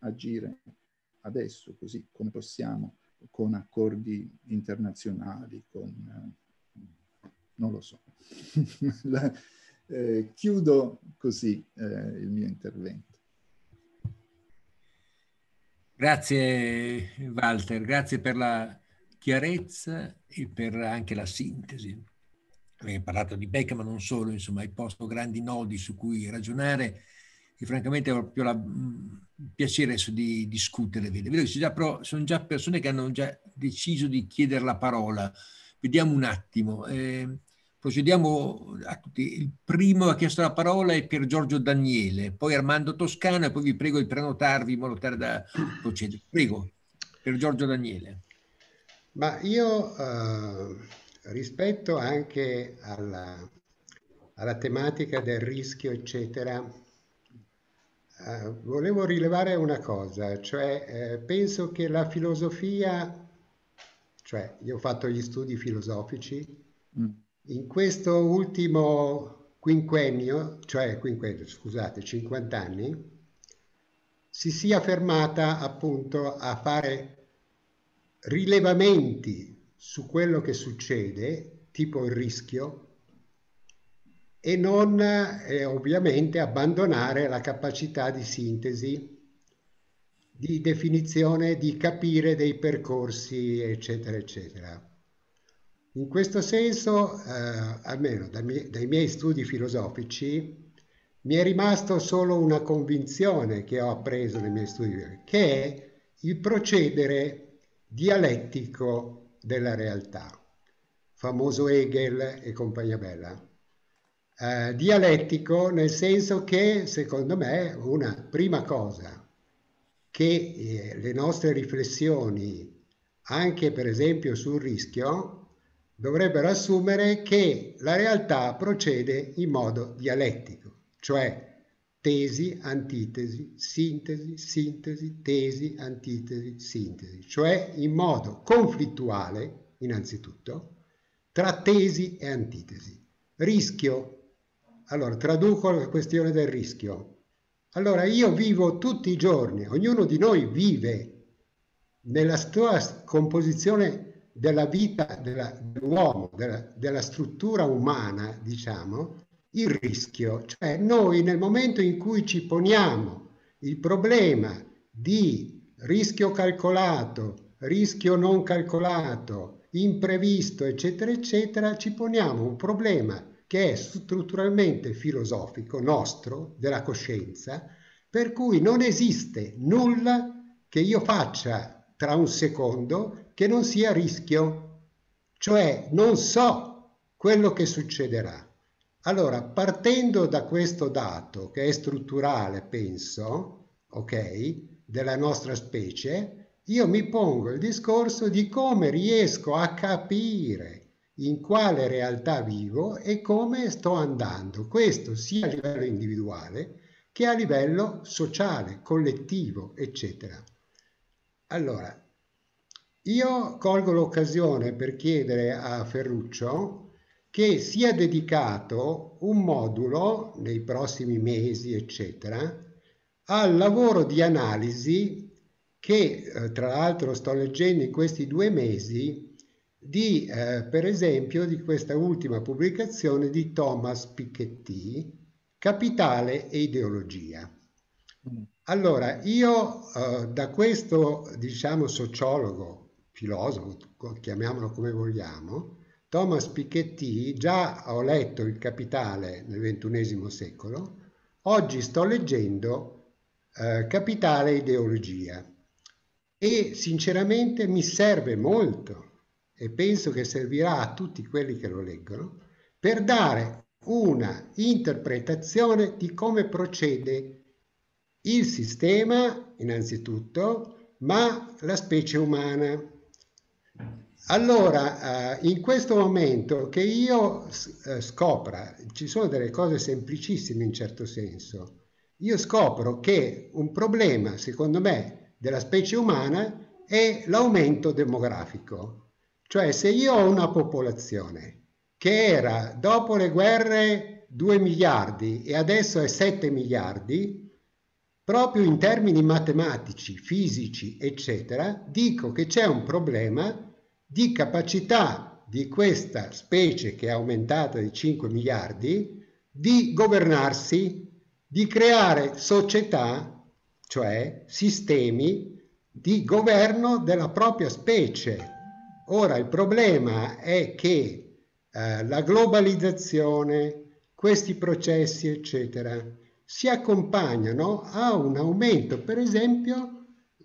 agire adesso, così come possiamo, con accordi internazionali, con... Eh, non lo so. La, eh, chiudo così eh, il mio intervento. Grazie Walter, grazie per la chiarezza e per anche la sintesi. Abbiamo parlato di Becca, ma non solo, insomma, hai posto grandi nodi su cui ragionare e francamente ho proprio il mm, piacere adesso di discutere. Vedo, vedo che già, però, sono già persone che hanno già deciso di chiedere la parola. Vediamo un attimo. Eh, procediamo a tutti. Il primo che ha chiesto la parola è Pier Giorgio Daniele, poi Armando Toscano e poi vi prego di prenotarvi in modo tale da procedere. Prego, Pier Giorgio Daniele. Ma io eh, rispetto anche alla, alla, tematica del rischio, eccetera, eh, volevo rilevare una cosa, cioè eh, penso che la filosofia, cioè io ho fatto gli studi filosofici, mm. in questo ultimo quinquennio, cioè quinquennio, scusate, 50 anni, si sia fermata appunto a fare rilevamenti su quello che succede, tipo il rischio, e non eh, ovviamente abbandonare la capacità di sintesi, di definizione, di capire dei percorsi, eccetera, eccetera. In questo senso, eh, almeno dai miei, dai miei studi filosofici, mi è rimasto solo una convinzione che ho appreso nei miei studi, che è il procedere dialettico della realtà, famoso Hegel e compagnia bella. Eh, dialettico nel senso che, secondo me, una prima cosa che eh, le nostre riflessioni, anche per esempio sul rischio, dovrebbero assumere che la realtà procede in modo dialettico, cioè tesi, antitesi, sintesi, sintesi, tesi, antitesi, sintesi, cioè in modo conflittuale, innanzitutto, tra tesi e antitesi. Rischio. Allora, traduco la questione del rischio. Allora, io vivo tutti i giorni, ognuno di noi vive nella sua composizione della vita dell'uomo, della, della struttura umana, diciamo, il rischio, cioè noi nel momento in cui ci poniamo il problema di rischio calcolato, rischio non calcolato, imprevisto, eccetera, eccetera, ci poniamo un problema che è strutturalmente filosofico nostro, della coscienza, per cui non esiste nulla che io faccia tra un secondo che non sia rischio, cioè non so quello che succederà. Allora, partendo da questo dato, che è strutturale, penso, ok, della nostra specie, io mi pongo il discorso di come riesco a capire in quale realtà vivo e come sto andando. Questo sia a livello individuale che a livello sociale, collettivo, eccetera. Allora, io colgo l'occasione per chiedere a Ferruccio che sia dedicato un modulo nei prossimi mesi, eccetera, al lavoro di analisi che eh, tra l'altro sto leggendo in questi due mesi di, eh, per esempio, di questa ultima pubblicazione di Thomas Piketty, Capitale e ideologia. Mm. Allora, io eh, da questo, diciamo, sociologo, filosofo, chiamiamolo come vogliamo, Thomas Piketty, già ho letto Il Capitale nel XXI secolo, oggi sto leggendo eh, Capitale e Ideologia e sinceramente mi serve molto e penso che servirà a tutti quelli che lo leggono per dare una interpretazione di come procede il sistema innanzitutto, ma la specie umana. Allora, eh, in questo momento che io eh, scopra, ci sono delle cose semplicissime in certo senso, io scopro che un problema, secondo me, della specie umana è l'aumento demografico. Cioè, se io ho una popolazione che era dopo le guerre 2 miliardi e adesso è 7 miliardi, proprio in termini matematici, fisici, eccetera, dico che c'è un problema di capacità di questa specie che è aumentata di 5 miliardi di governarsi, di creare società, cioè sistemi di governo della propria specie. Ora il problema è che eh, la globalizzazione, questi processi, eccetera, si accompagnano a un aumento, per esempio,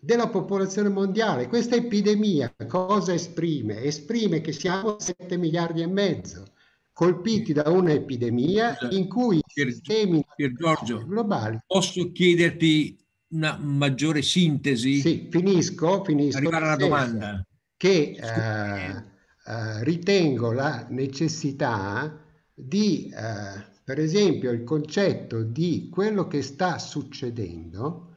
della popolazione mondiale. Questa epidemia cosa esprime? Esprime che siamo 7 miliardi e mezzo colpiti da un'epidemia in cui Pier, i sistemi Pier Giorgio, globali... Posso chiederti una maggiore sintesi? Sì, finisco, finisco. Arrivare alla domanda. Che eh, eh, ritengo la necessità di, eh, per esempio, il concetto di quello che sta succedendo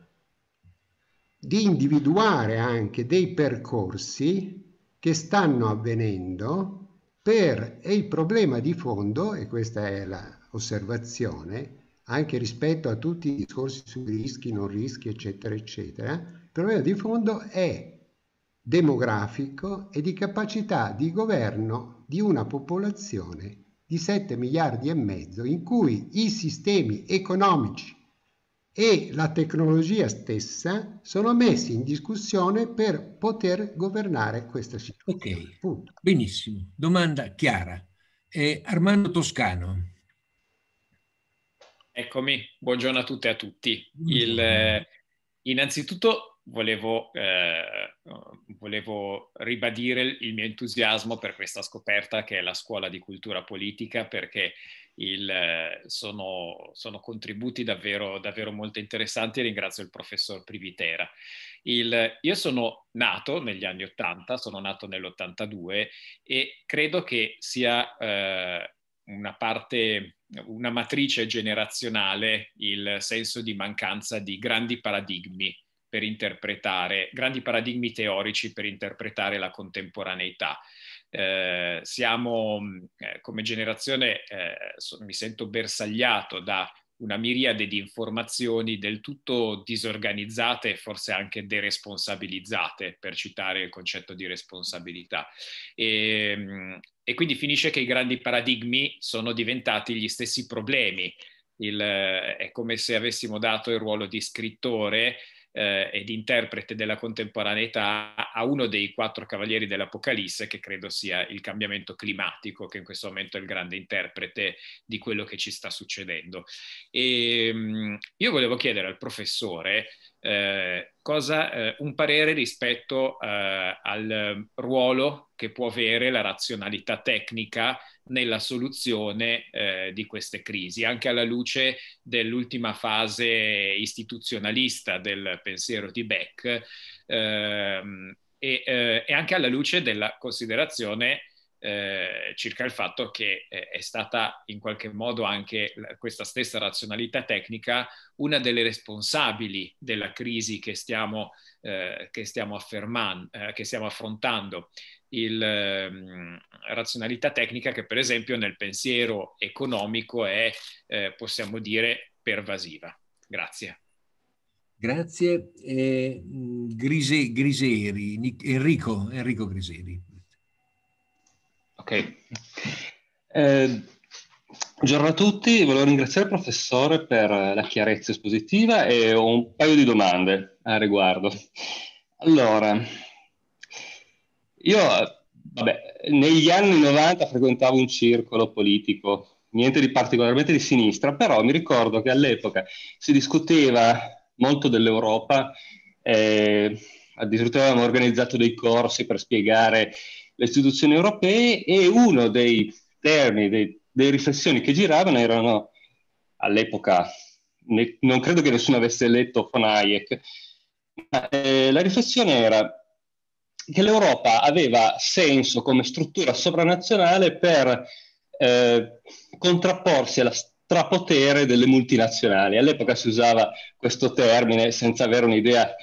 di individuare anche dei percorsi che stanno avvenendo per e il problema di fondo, e questa è l'osservazione, anche rispetto a tutti i discorsi sui rischi, non rischi, eccetera, eccetera, il problema di fondo è demografico e di capacità di governo di una popolazione di 7 miliardi e mezzo in cui i sistemi economici e la tecnologia stessa sono messi in discussione per poter governare questa situazione. Ok, Punto. benissimo. Domanda chiara. Eh, Armando Toscano. Eccomi, buongiorno a tutte e a tutti. Il, eh, innanzitutto volevo, eh, volevo, ribadire il mio entusiasmo per questa scoperta che è la scuola di cultura politica perché il, eh, sono, sono, contributi davvero, davvero, molto interessanti ringrazio il professor Privitera. Il, io sono nato negli anni Ottanta, sono nato nell'82 e credo che sia eh, una parte, una matrice generazionale il senso di mancanza di grandi paradigmi per interpretare, grandi paradigmi teorici per interpretare la contemporaneità. Eh, siamo mm, eh, come generazione, eh, so, mi sento bersagliato da una miriade di informazioni del tutto disorganizzate e forse anche deresponsabilizzate, per citare il concetto di responsabilità. E, mm, e quindi finisce che i grandi paradigmi sono diventati gli stessi problemi. Il, è come se avessimo dato il ruolo di scrittore eh, ed interprete della contemporaneità a uno dei quattro cavalieri dell'Apocalisse, che credo sia il cambiamento climatico, che in questo momento è il grande interprete di quello che ci sta succedendo. E, ehm, io volevo chiedere al professore eh, cosa, eh, un parere rispetto eh, al ruolo che può avere la razionalità tecnica nella soluzione eh, di queste crisi, anche alla luce dell'ultima fase istituzionalista del pensiero di Beck ehm, e, eh, e anche alla luce della considerazione eh, circa il fatto che eh, è stata in qualche modo anche la, questa stessa razionalità tecnica una delle responsabili della crisi che stiamo, eh, che stiamo, afferman- eh, che stiamo affrontando. Il, ehm, razionalità tecnica che per esempio nel pensiero economico è, eh, possiamo dire, pervasiva. Grazie. Grazie. Mm, Grise, Griseri, Enrico, Enrico Griseri. Ok. Eh, buongiorno a tutti, volevo ringraziare il professore per la chiarezza espositiva e ho un paio di domande a riguardo. Allora, io vabbè, negli anni 90 frequentavo un circolo politico, niente di particolarmente di sinistra, però mi ricordo che all'epoca si discuteva molto dell'Europa, eh, addirittura avevamo organizzato dei corsi per spiegare le istituzioni europee e uno dei termini, dei, delle riflessioni che giravano erano all'epoca, ne, non credo che nessuno avesse letto von Hayek, ma eh, la riflessione era che l'Europa aveva senso come struttura sovranazionale per eh, contrapporsi alla strapotere delle multinazionali. All'epoca si usava questo termine senza avere un'idea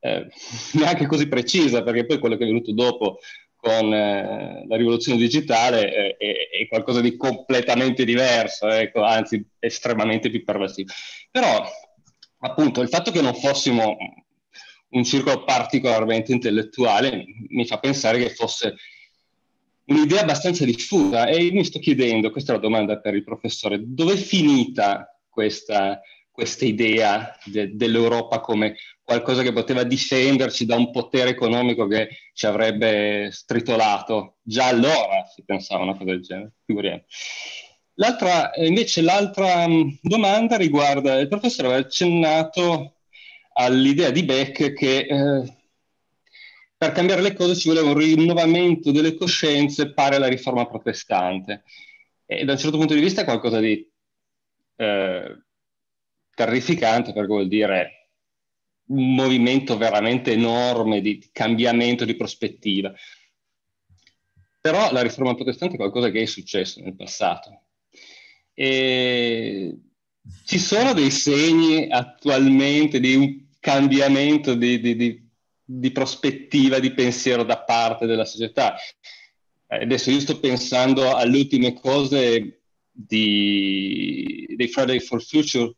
eh, neanche così precisa, perché poi quello che è venuto dopo con eh, la rivoluzione digitale eh, è, è, qualcosa di completamente diverso, ecco, anzi estremamente più pervasivo. Però appunto il fatto che non fossimo un circolo particolarmente intellettuale mi fa pensare che fosse un'idea abbastanza diffusa e mi sto chiedendo, questa è la domanda per il professore, dove è finita questa questa idea de- dell'Europa come qualcosa che poteva difenderci da un potere economico che ci avrebbe stritolato. Già allora si pensava una cosa del genere, figuriamo. L'altra, invece l'altra mm, domanda riguarda, il professore aveva accennato all'idea di Beck che eh, per cambiare le cose ci voleva un rinnovamento delle coscienze pare alla riforma protestante. E da un certo punto di vista è qualcosa di... Eh, terrificante perché vuol dire un movimento veramente enorme di cambiamento di prospettiva. Però la riforma protestante è qualcosa che è successo nel passato. E ci sono dei segni attualmente di un cambiamento di, di, di, di prospettiva, di pensiero da parte della società. Adesso io sto pensando alle ultime cose dei Friday for Future,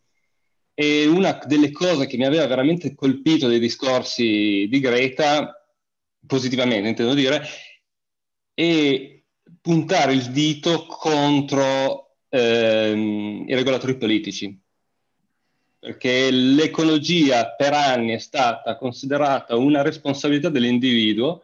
e una delle cose che mi aveva veramente colpito dei discorsi di Greta, positivamente intendo dire, è puntare il dito contro ehm, i regolatori politici. Perché l'ecologia per anni è stata considerata una responsabilità dell'individuo,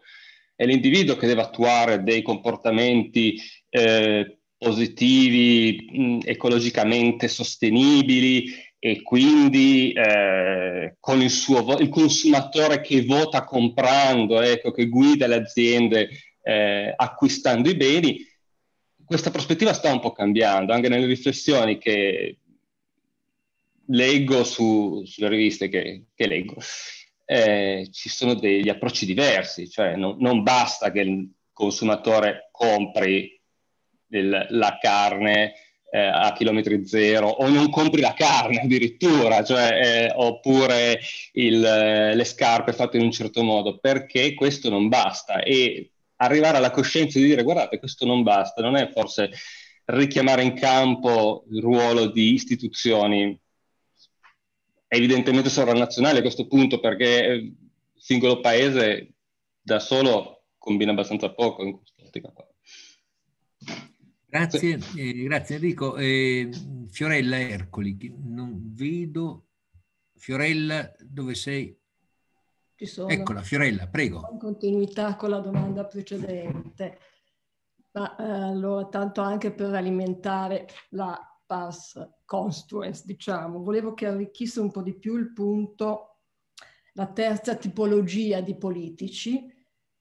è l'individuo che deve attuare dei comportamenti eh, positivi, mh, ecologicamente sostenibili, e quindi eh, con il, suo, il consumatore che vota comprando, ecco, che guida le aziende eh, acquistando i beni, questa prospettiva sta un po' cambiando, anche nelle riflessioni che leggo su, sulle riviste che, che leggo. Eh, ci sono degli approcci diversi, cioè non, non basta che il consumatore compri il, la carne eh, a chilometri zero o non compri la carne addirittura, cioè, eh, oppure il, eh, le scarpe fatte in un certo modo, perché questo non basta e arrivare alla coscienza di dire guardate questo non basta, non è forse richiamare in campo il ruolo di istituzioni evidentemente sovranazionali a questo punto perché il eh, singolo paese da solo combina abbastanza poco in quest'ottica qua. Grazie, eh, grazie Enrico. Eh, Fiorella Ercoli, non vedo. Fiorella, dove sei? Ci sono. Eccola, Fiorella, prego. In continuità con la domanda precedente, ma eh, allora tanto anche per alimentare la pass constituence, diciamo, volevo che arricchisse un po' di più il punto, la terza tipologia di politici,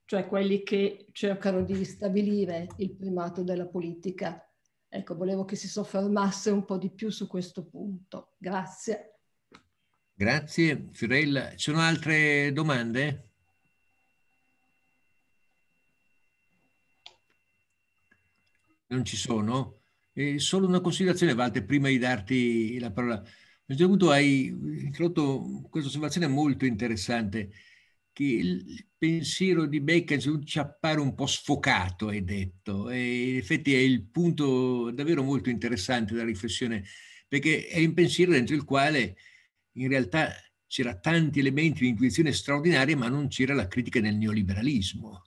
cioè quelli che cercano di ristabilire il primato della politica. Ecco, volevo che si soffermasse un po' di più su questo punto. Grazie. Grazie Fiorella. Ci sono altre domande? Non ci sono? E solo una considerazione, Walter, prima di darti la parola. A un certo punto hai introdotto questa osservazione molto interessante che il pensiero di Bakersfield ci appare un po' sfocato, hai detto, e in effetti è il punto davvero molto interessante della riflessione, perché è un pensiero dentro il quale in realtà c'era tanti elementi di intuizione straordinaria, ma non c'era la critica del neoliberalismo.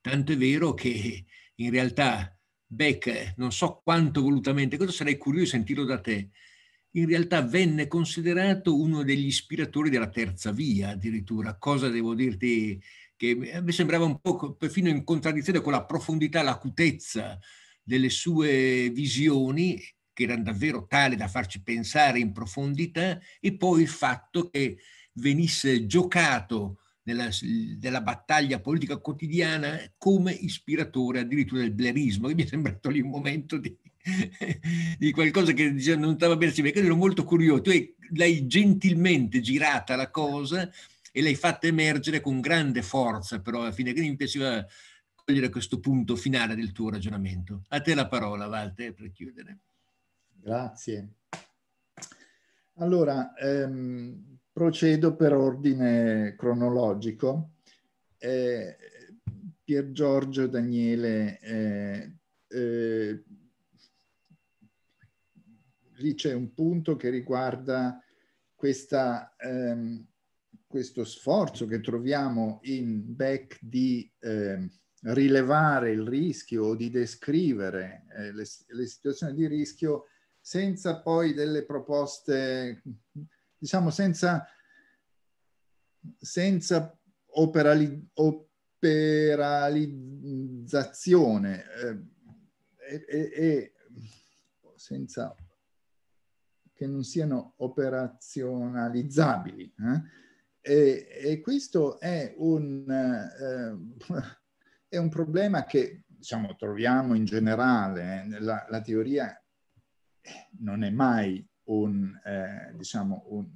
Tanto è vero che in realtà Beck, non so quanto volutamente, questo sarei curioso di sentirlo da te, in realtà venne considerato uno degli ispiratori della terza via, addirittura. Cosa devo dirti? Che a eh, me sembrava un po' perfino in contraddizione con la profondità, l'acutezza delle sue visioni, che erano davvero tale da farci pensare in profondità, e poi il fatto che venisse giocato nella, della battaglia politica quotidiana come ispiratore addirittura del blerismo, che mi è sembrato lì un momento di, di qualcosa che diciamo, non stava bene, perché ero molto curioso. Tu l'hai gentilmente girata la cosa e l'hai fatta emergere con grande forza, però alla fine che mi piaceva cogliere questo punto finale del tuo ragionamento. A te la parola, Walter, per chiudere. Grazie. Allora, ehm, procedo per ordine cronologico. Eh, Pier Giorgio Daniele eh, eh, lì c'è un punto che riguarda questa, ehm, questo sforzo che troviamo in Beck di eh, rilevare il rischio o di descrivere eh, le, le, situazioni di rischio senza poi delle proposte, diciamo senza, senza operali, operalizzazione eh, e, e senza che non siano operazionalizzabili. Eh? E, e, questo è un, eh, è un problema che diciamo, troviamo in generale. Eh? La, la teoria non è mai un, eh, diciamo, un,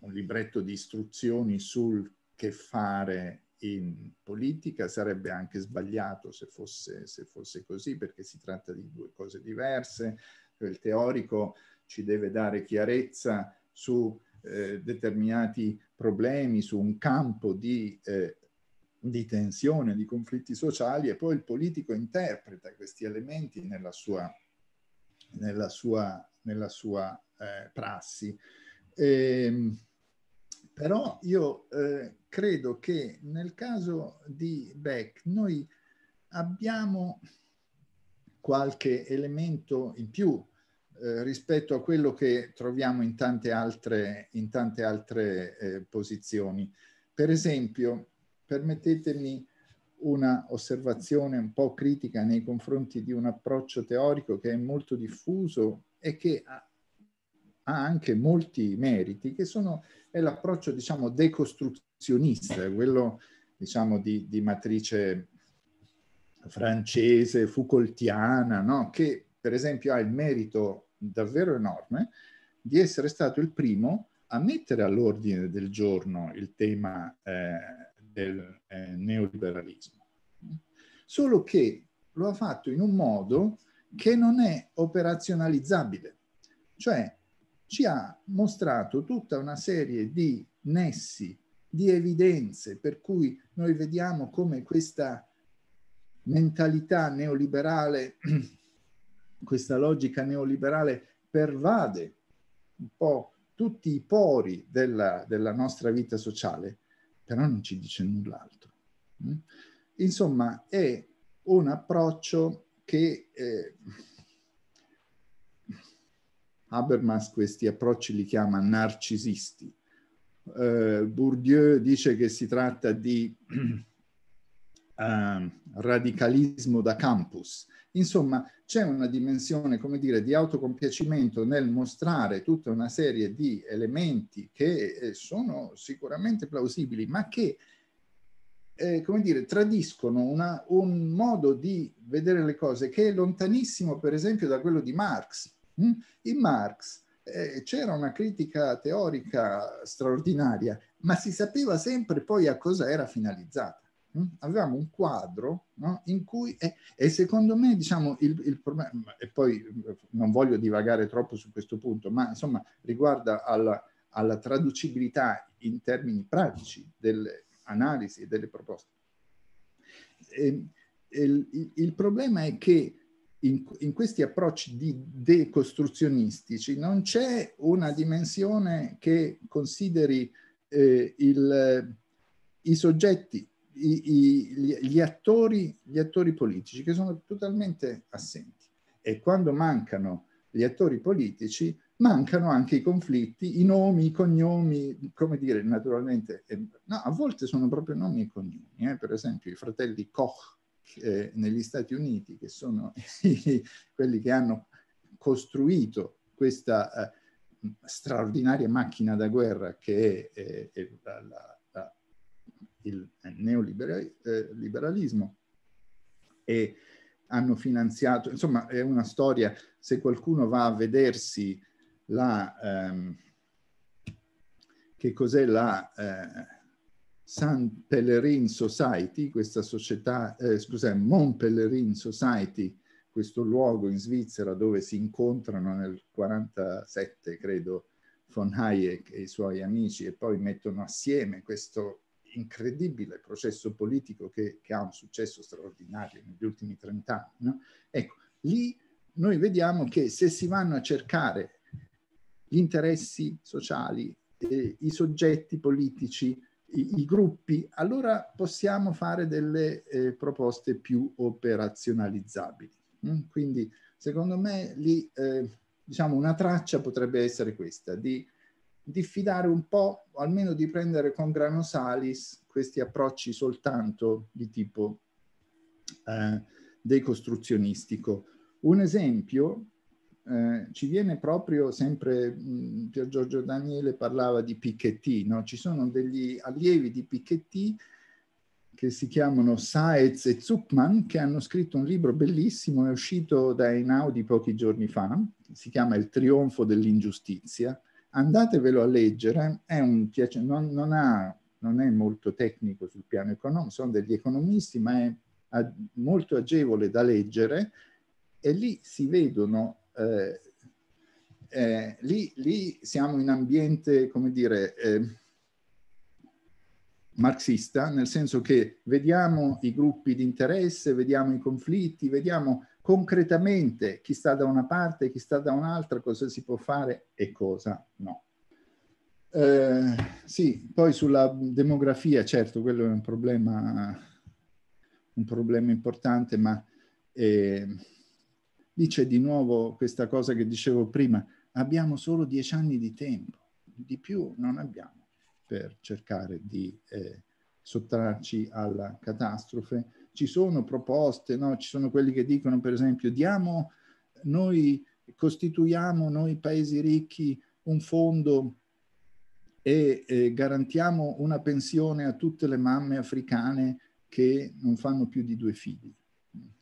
un libretto di istruzioni sul che fare in politica sarebbe anche sbagliato se fosse, se fosse, così, perché si tratta di due cose diverse, cioè il teorico ci deve dare chiarezza su eh, determinati problemi, su un campo di, eh, di tensione, di conflitti sociali e poi il politico interpreta questi elementi nella sua, nella sua, nella sua eh, prassi. E, ehm, però io eh, credo che nel caso di Beck noi abbiamo qualche elemento in più eh, rispetto a quello che troviamo in tante altre, in tante altre eh, posizioni. Per esempio, permettetemi una osservazione un po' critica nei confronti di un approccio teorico che è molto diffuso e che ha, ha anche molti meriti, che sono, è l'approccio, diciamo, decostruzionista, quello, diciamo, di, di matrice francese, Foucaultiana, no? che per esempio, ha il merito davvero enorme di essere stato il primo a mettere all'ordine del giorno il tema eh, del eh, neoliberalismo. Solo che lo ha fatto in un modo che non è operazionalizzabile, cioè ci ha mostrato tutta una serie di nessi, di evidenze, per cui noi vediamo come questa mentalità neoliberale questa logica neoliberale pervade un po' tutti i pori della, della nostra vita sociale, però non ci dice null'altro. Mm? Insomma, è un approccio che eh, Habermas questi approcci li chiama narcisisti. Eh, Bourdieu dice che si tratta di eh, radicalismo da campus, Insomma, c'è una dimensione, come dire, di autocompiacimento nel mostrare tutta una serie di elementi che eh, sono sicuramente plausibili, ma che eh, come dire, tradiscono una, un modo di vedere le cose che è lontanissimo, per esempio, da quello di Marx. Mm? In Marx eh, c'era una critica teorica straordinaria, ma si sapeva sempre poi a cosa era finalizzata. Mm? avevamo un quadro no? in cui, e, e, secondo me, diciamo, il, il, problema, mm, e poi mm, non voglio divagare troppo su questo punto, ma insomma riguarda alla, alla traducibilità in termini pratici delle analisi e delle proposte. E, ehm, il, il, problema è che in, in questi approcci decostruzionistici non c'è una dimensione che consideri eh, eh i soggetti i, i, gli, attori, gli attori politici che sono totalmente assenti. E quando mancano gli attori politici, mancano anche i conflitti, i nomi, i cognomi, come dire, naturalmente, eh, no, a volte sono proprio nomi e cognomi, eh? per esempio i fratelli Koch eh, negli Stati Uniti, che sono quelli che hanno costruito questa eh, straordinaria macchina da guerra che è, è, è la, la, il neoliberalismo e hanno finanziato, insomma è una storia, se qualcuno va a vedersi la, ehm, che cos'è la eh, San Pellerin Society, questa società, eh, scusate, Mont Pellerin Society, questo luogo in Svizzera dove si incontrano nel 47, credo, von Hayek e i suoi amici e poi mettono assieme questo incredibile processo politico che, che, ha un successo straordinario negli ultimi 30 anni. No? Ecco, lì noi vediamo che se si vanno a cercare gli interessi sociali, eh, i soggetti politici, i, i, gruppi, allora possiamo fare delle eh, proposte più operazionalizzabili. Mm? Quindi, secondo me, lì, eh, diciamo, una traccia potrebbe essere questa, di diffidare un po', o almeno di prendere con grano salis questi approcci soltanto di tipo eh, decostruzionistico. Un esempio eh, ci viene proprio sempre, mh, mm, Pier Giorgio Daniele parlava di Piketty, no? ci sono degli allievi di Piketty che si chiamano Saez e Zuckman, che hanno scritto un libro bellissimo, è uscito da Einaudi pochi giorni fa, si chiama Il trionfo dell'ingiustizia, Andatevelo a leggere, piace, non, non, ha, non, è molto tecnico sul piano economico, sono degli economisti, ma è a, molto agevole da leggere e lì si vedono, eh, eh, lì, lì, siamo in ambiente, come dire, eh, marxista, nel senso che vediamo i gruppi di interesse, vediamo i conflitti, vediamo concretamente chi sta da una parte, chi sta da un'altra, cosa si può fare e cosa no. Eh, sì, poi sulla demografia, certo, quello è un problema, un problema importante, ma eh, lì c'è di nuovo questa cosa che dicevo prima, abbiamo solo dieci anni di tempo, di più non abbiamo per cercare di eh, sottrarci alla catastrofe ci sono proposte, no? ci sono quelli che dicono per esempio diamo, noi costituiamo noi paesi ricchi un fondo e eh, garantiamo una pensione a tutte le mamme africane che non fanno più di due figli.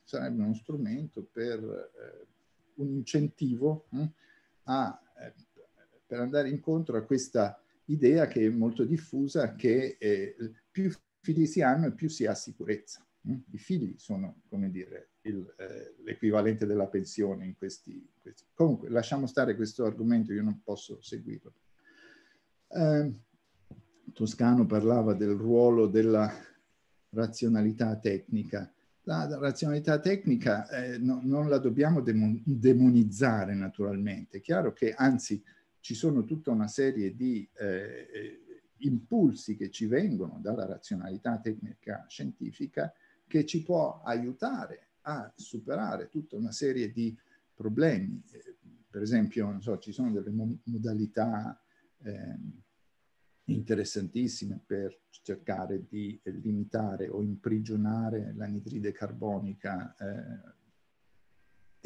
Sarebbe uno strumento per eh, un incentivo hm, eh, a, per andare incontro a questa idea che è molto diffusa che eh, più figli si hanno e più si ha sicurezza. Mm? I figli sono, come dire, eh, l'equivalente eh, della pensione in questi, questi, Comunque, lasciamo stare questo argomento, io non posso seguirlo. Eh, Toscano parlava del ruolo della razionalità tecnica. La razionalità tecnica eh, no, non la dobbiamo demonizzare naturalmente. È chiaro che, anzi, ci sono tutta una serie di eh, eh, impulsi che ci vengono dalla razionalità tecnica scientifica che ci può aiutare a superare tutta una serie di problemi. Eh, per esempio, so, ci sono delle modalità eh, interessantissime per cercare di limitare o imprigionare l'anidride carbonica, eh,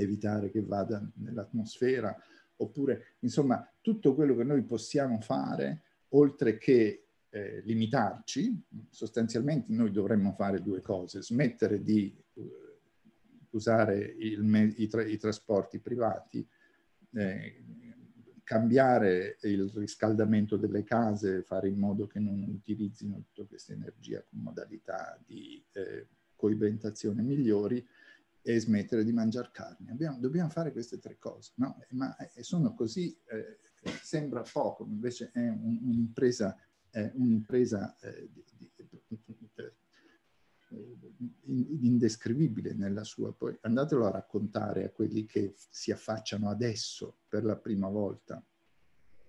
evitare che vada nell'atmosfera, oppure, insomma, tutto quello che noi possiamo fare, oltre che eh, limitarci, sostanzialmente noi dovremmo fare due cose, smettere di eh, usare il, i, tra, i, trasporti privati, eh, cambiare il riscaldamento delle case, fare in modo che non utilizzino tutta questa energia con modalità di eh, coibentazione migliori e smettere di mangiare carne. Abbiamo, dobbiamo fare queste tre cose, no? ma eh, sono così, eh, sembra poco, invece è un'impresa è un'impresa eh, eh, indescrivibile nella sua, poi andatelo a raccontare a quelli che si affacciano adesso per la prima volta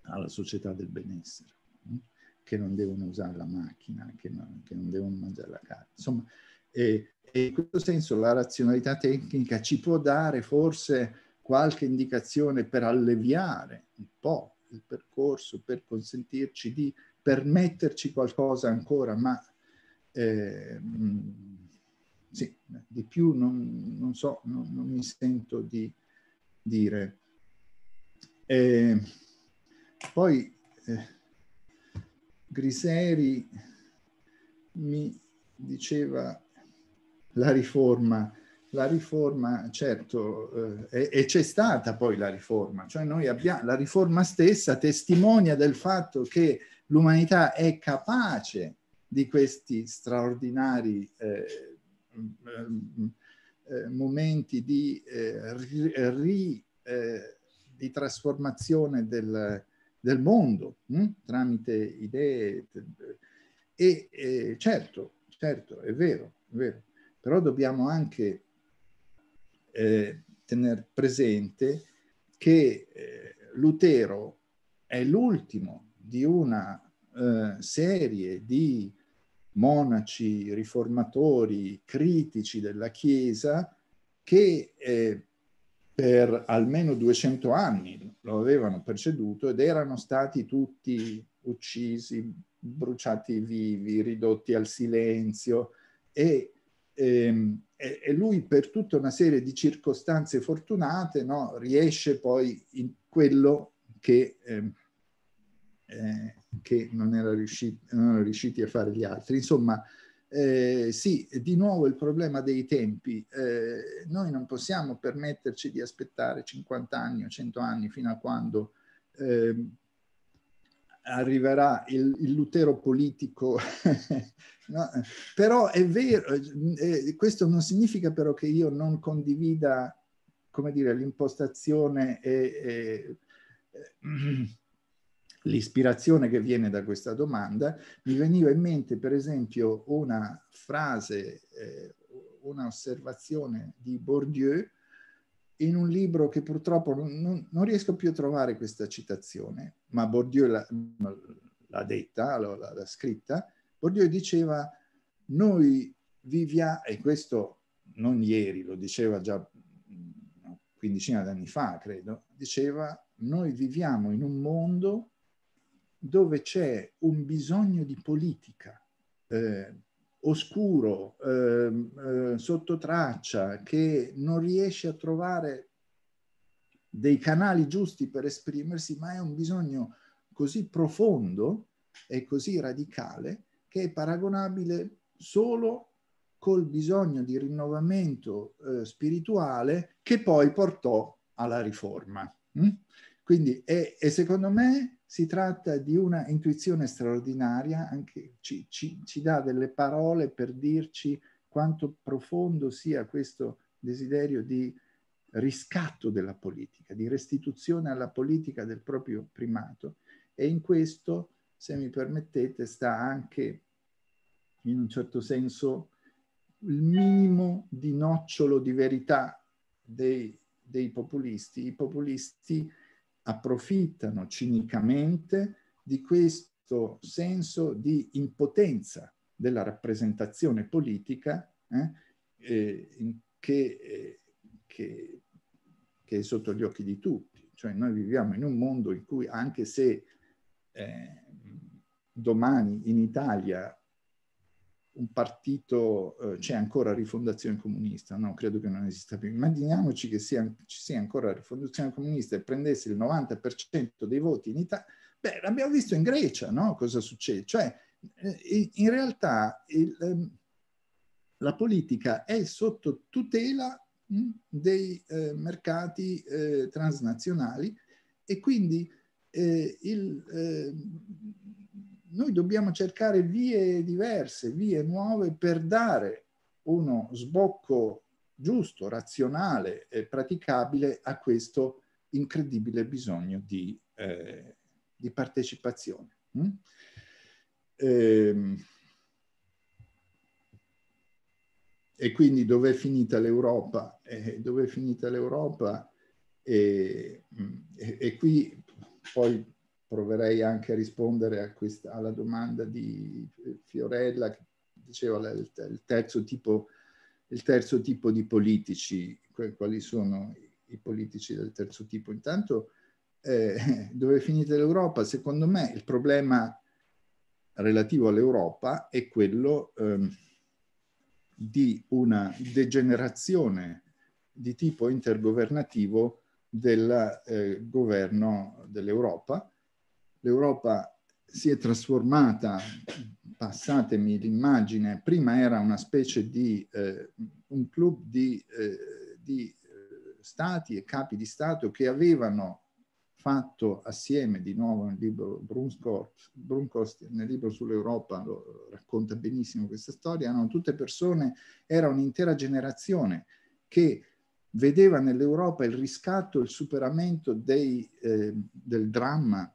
alla società del benessere, mm? che non devono usare la macchina, che non, che non devono mangiare la carne. Insomma, e, e in questo senso la razionalità tecnica ci può dare forse qualche indicazione per alleviare un po' il percorso, per consentirci di permetterci qualcosa ancora, ma eh, sì, di più non, non so, non, non, mi sento di dire. Eh, poi eh, Griseri mi diceva la riforma, la riforma certo, eh, e, c'è stata poi la riforma, cioè noi abbiamo la riforma stessa testimonia del fatto che l'umanità è capace di questi straordinari eh, mm, eh mm, momenti di, eh, ri, eh, di trasformazione del, del mondo mh? Mm, tramite idee. E eh, certo, certo, è vero, è vero, però dobbiamo anche eh, tenere presente che eh, Lutero è l'ultimo di una eh, serie di monaci riformatori critici della Chiesa che eh, per almeno 200 anni lo avevano preceduto ed erano stati tutti uccisi, bruciati vivi, ridotti al silenzio e, ehm, e lui per tutta una serie di circostanze fortunate no, riesce poi in quello che ehm, eh, che non, era riusciti, non erano riusciti a fare gli altri. Insomma, eh, sì, di nuovo il problema dei tempi. Eh, noi non possiamo permetterci di aspettare 50 anni o 100 anni fino a quando ehm, arriverà il, il, Lutero politico. no, però è vero, eh, eh, questo non significa però che io non condivida, come dire, l'impostazione e, e l'ispirazione che viene da questa domanda, mi veniva in mente per esempio una frase, eh, un'osservazione di Bourdieu in un libro che purtroppo non, non, riesco più a trovare questa citazione, ma Bourdieu l'ha, l'ha detta, l'ha, l'ha scritta, Bourdieu diceva noi viviamo, e questo non ieri, lo diceva già una mm, quindicina d'anni fa, credo, diceva noi viviamo in un mondo dove c'è un bisogno di politica eh, oscuro, eh, eh, sotto traccia, che non riesce a trovare dei canali giusti per esprimersi, ma è un bisogno così profondo e così radicale che è paragonabile solo col bisogno di rinnovamento eh, spirituale che poi portò alla riforma. Mm? Quindi, e, e secondo me si tratta di una intuizione straordinaria, anche ci, ci, ci dà delle parole per dirci quanto profondo sia questo desiderio di riscatto della politica, di restituzione alla politica del proprio primato e in questo, se mi permettete, sta anche in un certo senso il minimo di nocciolo di verità dei, dei populisti. I populisti approfittano cinicamente di questo senso di impotenza della rappresentazione politica eh, eh, che, eh, che, che, è sotto gli occhi di tutti. Cioè noi viviamo in un mondo in cui anche se eh, domani in Italia un partito, eh, c'è ancora rifondazione comunista, no, credo che non esista più. Immaginiamoci che sia, ci sia ancora rifondazione comunista e prendesse il 90% dei voti in Italia. Beh, l'abbiamo visto in Grecia, no? Cosa succede? Cioè, eh, in realtà il, ehm, la politica è sotto tutela mh, hm, dei eh, mercati eh, transnazionali e quindi eh, il ehm, noi dobbiamo cercare vie diverse, vie nuove per dare uno sbocco giusto, razionale e praticabile a questo incredibile bisogno di, eh, di partecipazione. Mm? Ehm, e, quindi dov'è finita l'Europa? Eh, finita l'Europa? E, mm, e, e, qui poi proverei anche a rispondere a questa, alla domanda di eh, Fiorella che diceva il, il, terzo tipo, il terzo tipo di politici, quali sono i politici del terzo tipo. Intanto eh, dove è finita l'Europa? Secondo me il problema relativo all'Europa è quello eh, di una degenerazione di tipo intergovernativo del eh, governo dell'Europa l'Europa si è trasformata, passatemi l'immagine, prima era una specie di eh, un club di, eh, di eh, stati e capi di Stato che avevano fatto assieme, di nuovo nel libro Brunskost, Brunskost nel libro sull'Europa lo racconta benissimo questa storia, erano tutte persone, era un'intera generazione che vedeva nell'Europa il riscatto, il superamento dei, eh, del dramma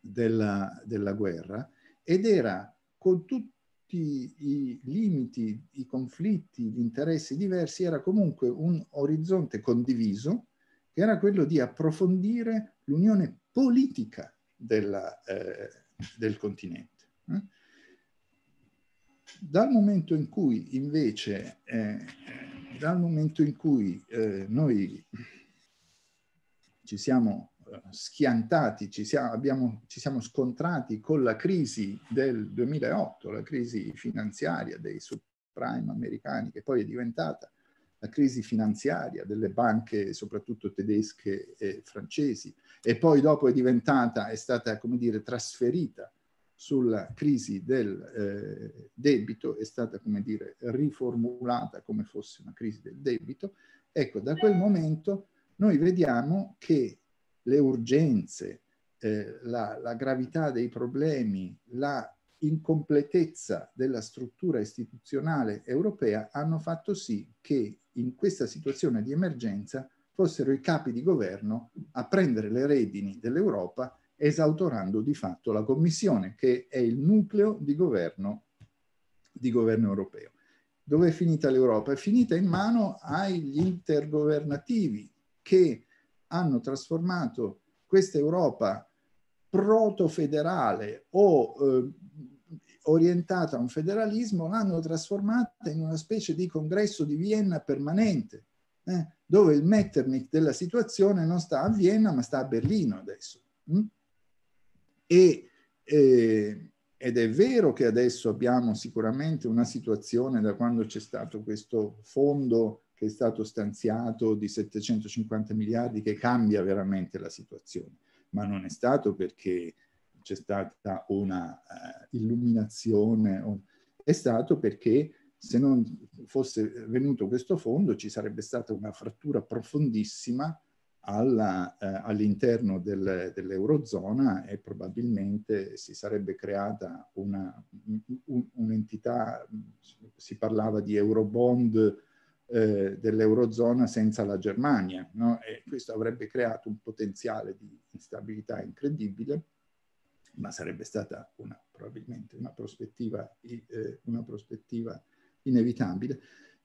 della, della guerra ed era con tutti i limiti, i conflitti, gli interessi diversi, era comunque un orizzonte condiviso che era quello di approfondire l'unione politica della, eh, del continente. Eh? Dal momento in cui invece, eh, dal momento in cui eh, noi ci siamo schiantati, ci siamo, abbiamo, ci siamo scontrati con la crisi del 2008, la crisi finanziaria dei subprime americani, che poi è diventata la crisi finanziaria delle banche, soprattutto tedesche e francesi, e poi dopo è diventata, è stata, come dire, trasferita sulla crisi del eh, debito, è stata, come dire, riformulata come fosse una crisi del debito. Ecco, da quel momento noi vediamo che le urgenze, eh, la, la, gravità dei problemi, la incompletezza della struttura istituzionale europea hanno fatto sì che in questa situazione di emergenza fossero i capi di governo a prendere le redini dell'Europa esautorando di fatto la Commissione, che è il nucleo di governo, di governo europeo. Dove è finita l'Europa? È finita in mano agli intergovernativi che hanno trasformato questa Europa proto-federale o eh, orientata a un federalismo, l'hanno trasformata in una specie di congresso di Vienna permanente, eh, dove il Metternich della situazione non sta a Vienna ma sta a Berlino adesso. Mm? E, eh, ed è vero che adesso abbiamo sicuramente una situazione da quando c'è stato questo fondo che è stato stanziato di 750 miliardi che cambia veramente la situazione, ma non è stato perché c'è stata una uh, illuminazione, è stato perché se non fosse venuto questo fondo ci sarebbe stata una frattura profondissima alla, eh, all'interno del, dell'Eurozona e probabilmente si sarebbe creata una, un, un'entità, si parlava di Eurobond eh, dell'Eurozona senza la Germania. No? E questo avrebbe creato un potenziale di instabilità incredibile, ma sarebbe stata una, probabilmente una prospettiva, eh, una prospettiva inevitabile.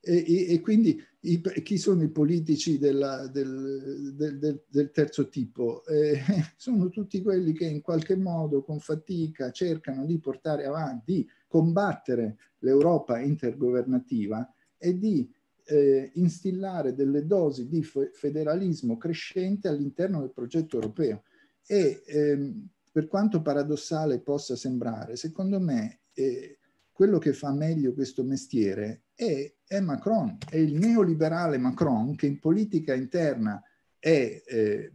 E, e, quindi i, chi sono i politici della, del, del, del, del, terzo tipo? Eh, sono tutti quelli che in qualche modo con fatica cercano di portare avanti, di combattere l'Europa intergovernativa e di eh, instillare delle dosi di federalismo crescente all'interno del progetto europeo. E ehm, per quanto paradossale possa sembrare, secondo me eh, quello che fa meglio questo mestiere è, è, Macron, è il neoliberale Macron che in politica interna è eh,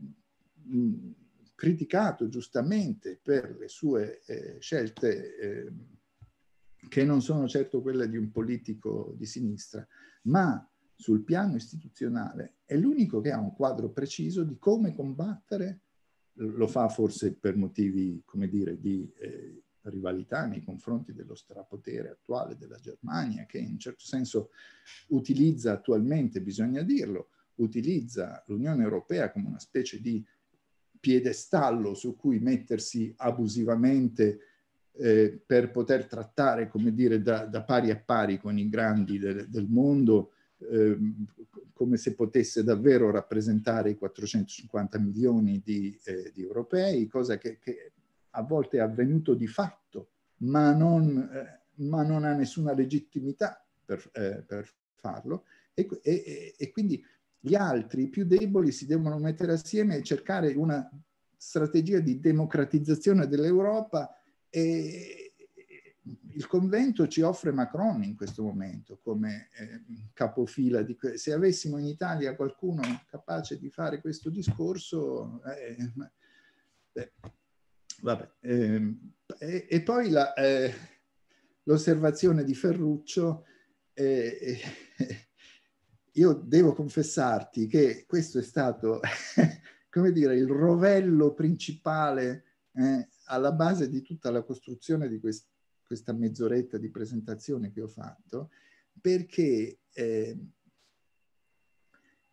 mh, criticato giustamente per le sue eh, scelte ehm, che non sono certo quelle di un politico di sinistra, ma sul piano istituzionale è l'unico che ha un quadro preciso di come combattere, lo fa forse per motivi, come dire, di eh, rivalità nei confronti dello strapotere attuale della Germania, che in un certo senso utilizza attualmente, bisogna dirlo, utilizza l'Unione Europea come una specie di piedestallo su cui mettersi abusivamente eh, per poter trattare, come dire, da, da, pari a pari con i grandi del, del mondo, eh, come se potesse davvero rappresentare i 450 milioni di, eh, di europei, cosa che, che, a volte è avvenuto di fatto, ma non, eh, ma non ha nessuna legittimità per, eh, per farlo. E, e, e quindi gli altri, i più deboli, si devono mettere assieme e cercare una strategia di democratizzazione dell'Europa e eh, il convento ci offre Macron in questo momento come eh, capofila. Di que- se avessimo in Italia qualcuno capace di fare questo discorso, eh, beh, vabbè. Eh, e, e, poi la, eh, l'osservazione di Ferruccio. Eh, io devo confessarti che questo è stato, come dire, il rovello principale eh, alla base di tutta la costruzione di quest questa mezz'oretta di presentazione che ho fatto, perché eh,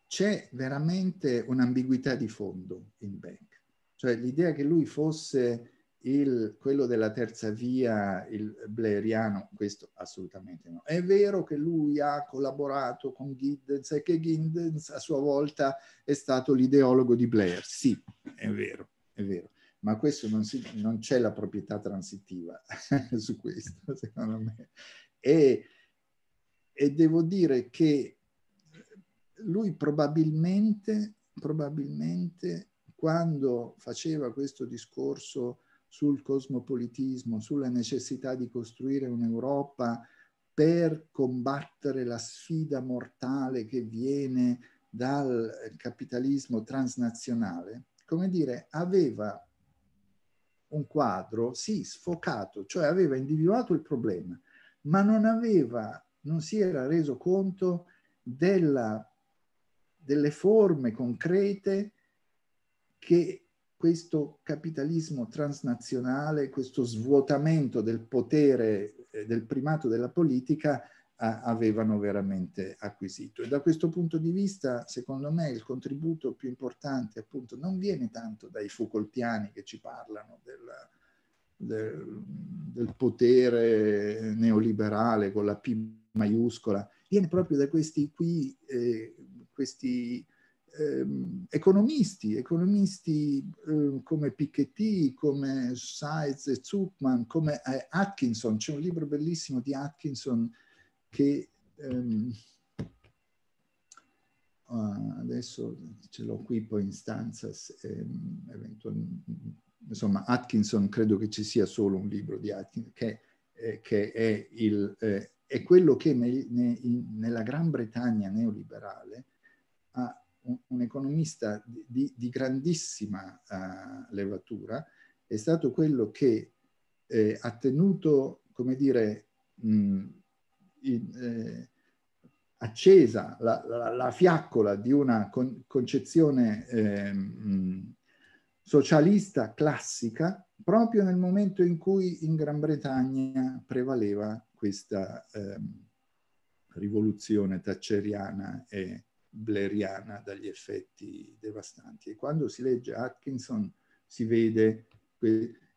c'è veramente un'ambiguità di fondo in Beck. Cioè l'idea che lui fosse il, quello della terza via, il Blairiano, questo assolutamente no. È vero che lui ha collaborato con Giddens e che Giddens a sua volta è stato l'ideologo di Blair, sì, è vero, è vero ma questo non, si, non c'è la proprietà transitiva su questo, secondo me. E, e devo dire che lui probabilmente, probabilmente quando faceva questo discorso sul cosmopolitismo, sulla necessità di costruire un'Europa per combattere la sfida mortale che viene dal capitalismo transnazionale, come dire, aveva un quadro, sì, sfocato, cioè aveva individuato il problema, ma non aveva, non si era reso conto della, delle forme concrete che questo capitalismo transnazionale, questo svuotamento del potere, eh, del primato della politica, avevano veramente acquisito. E da questo punto di vista, secondo me, il contributo più importante appunto non viene tanto dai Foucaultiani che ci parlano del, del, del potere neoliberale con la P maiuscola, viene proprio da questi qui, eh, questi eh, economisti, economisti eh, come Piketty, come Seitz e Zuckman, come eh, Atkinson, c'è un libro bellissimo di Atkinson che ehm, ah, adesso ce l'ho qui poi in stanza, ehm, insomma Atkinson credo che ci sia solo un libro di Atkinson che, eh, che è, il, eh, è, quello che nel, ne, in, nella Gran Bretagna neoliberale ha un, un economista di, di, di grandissima uh, levatura, è stato quello che eh, ha tenuto, come dire, mh, in, eh, accesa la, la, la, fiaccola di una con, concezione eh, mh, socialista classica proprio nel momento in cui in Gran Bretagna prevaleva questa eh, rivoluzione tacceriana e bleriana dagli effetti devastanti. E quando si legge Atkinson si vede,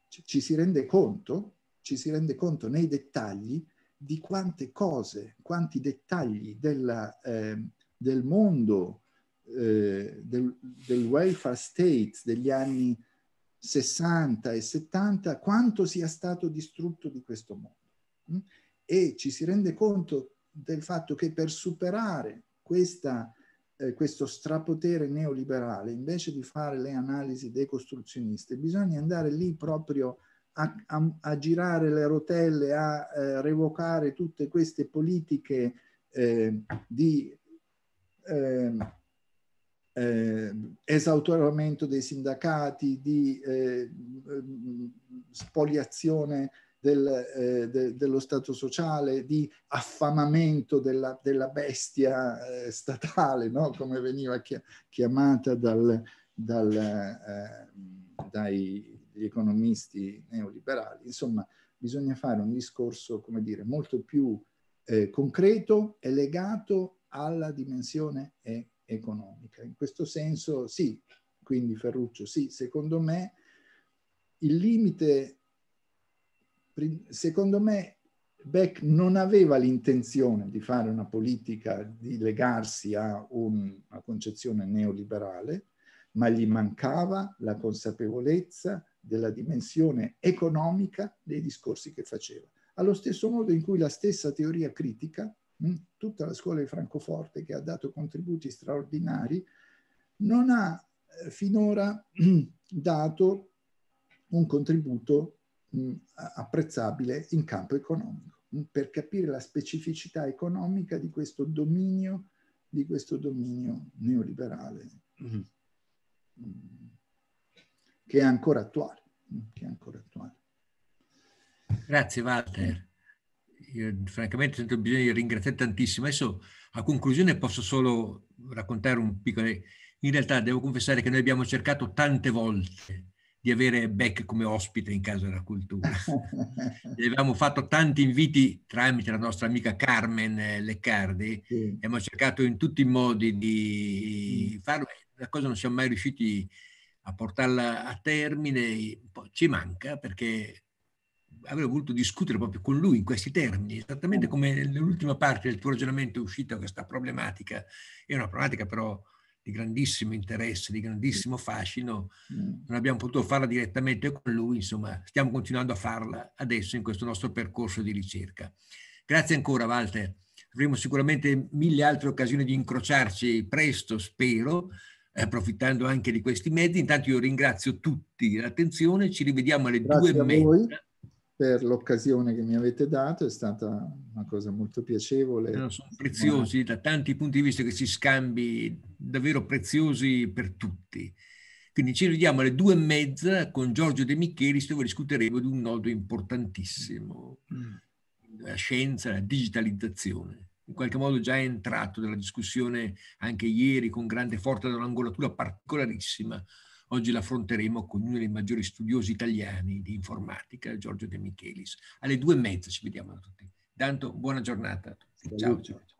ci si rende conto, ci si rende conto nei dettagli di quante cose, quanti dettagli della, eh, del mondo, eh, del, del, welfare state degli anni 60 e 70, quanto sia stato distrutto di questo mondo. Mm? E ci si rende conto del fatto che per superare questa, eh, questo strapotere neoliberale, invece di fare le analisi decostruzioniste, bisogna andare lì proprio a a, a, a girare le rotelle, a eh, revocare tutte queste politiche eh, di ehm, eh, esautoramento dei sindacati, di eh, mm, spoliazione del, eh, de, dello Stato sociale, di affamamento della, della bestia eh, statale, no? come veniva chiamata dal, dal, dai gli economisti neoliberali. Insomma, bisogna fare un discorso, come dire, molto più eh, concreto e legato alla dimensione e economica. In questo senso, sì, quindi Ferruccio, sì, secondo me il limite, secondo me Beck non aveva l'intenzione di fare una politica, di legarsi a un, una concezione neoliberale, ma gli mancava la consapevolezza della dimensione economica dei discorsi che faceva. Allo stesso modo in cui la stessa teoria critica, hm, tutta la scuola di Francoforte che ha dato contributi straordinari, non ha eh, finora hm, dato un contributo hm, apprezzabile in campo economico, per capire la specificità economica di questo dominio, di questo dominio neoliberale. Mm-hmm. Mm che è ancora attuale. Mm, è ancora attuale. Grazie Walter. Io, francamente sento bisogno di ringraziare tantissimo. Adesso a conclusione posso solo raccontare un piccolo... In realtà devo confessare che noi abbiamo cercato tante volte di avere Beck come ospite in Casa della Cultura. Gli avevamo fatto tanti inviti tramite la nostra amica Carmen eh, Leccardi, sì. abbiamo cercato in tutti i modi di mm. farlo, la cosa non siamo mai riusciti a portarla a termine, ci manca perché avrei voluto discutere proprio con lui in questi termini, esattamente mm. come nell'ultima parte del tuo ragionamento è uscita questa problematica, è una problematica però di grandissimo interesse, di grandissimo fascino, mm. non abbiamo potuto farla direttamente con lui, insomma stiamo continuando a farla adesso in questo nostro percorso di ricerca. Grazie ancora Walter, avremo sicuramente mille altre occasioni di incrociarci presto, spero, approfittando anche di questi mezzi. Intanto io ringrazio tutti l'attenzione, ci rivediamo alle Grazie due e mezza. per l'occasione che mi avete dato, è stata una cosa molto piacevole. Eh, sono preziosi da tanti punti di vista che si scambi, davvero preziosi per tutti. Quindi ci vediamo alle due e mezza con Giorgio De Michelis dove discuteremo di un nodo importantissimo, mm. la scienza, la digitalizzazione in qualche modo già entrato nella discussione anche ieri con grande forza da un'angolatura particolarissima. Oggi la affronteremo con uno dei maggiori studiosi italiani di informatica, Giorgio De Michelis. Alle due e mezza ci vediamo da tutti. Intanto buona giornata a tutti. Ciao Giorgio.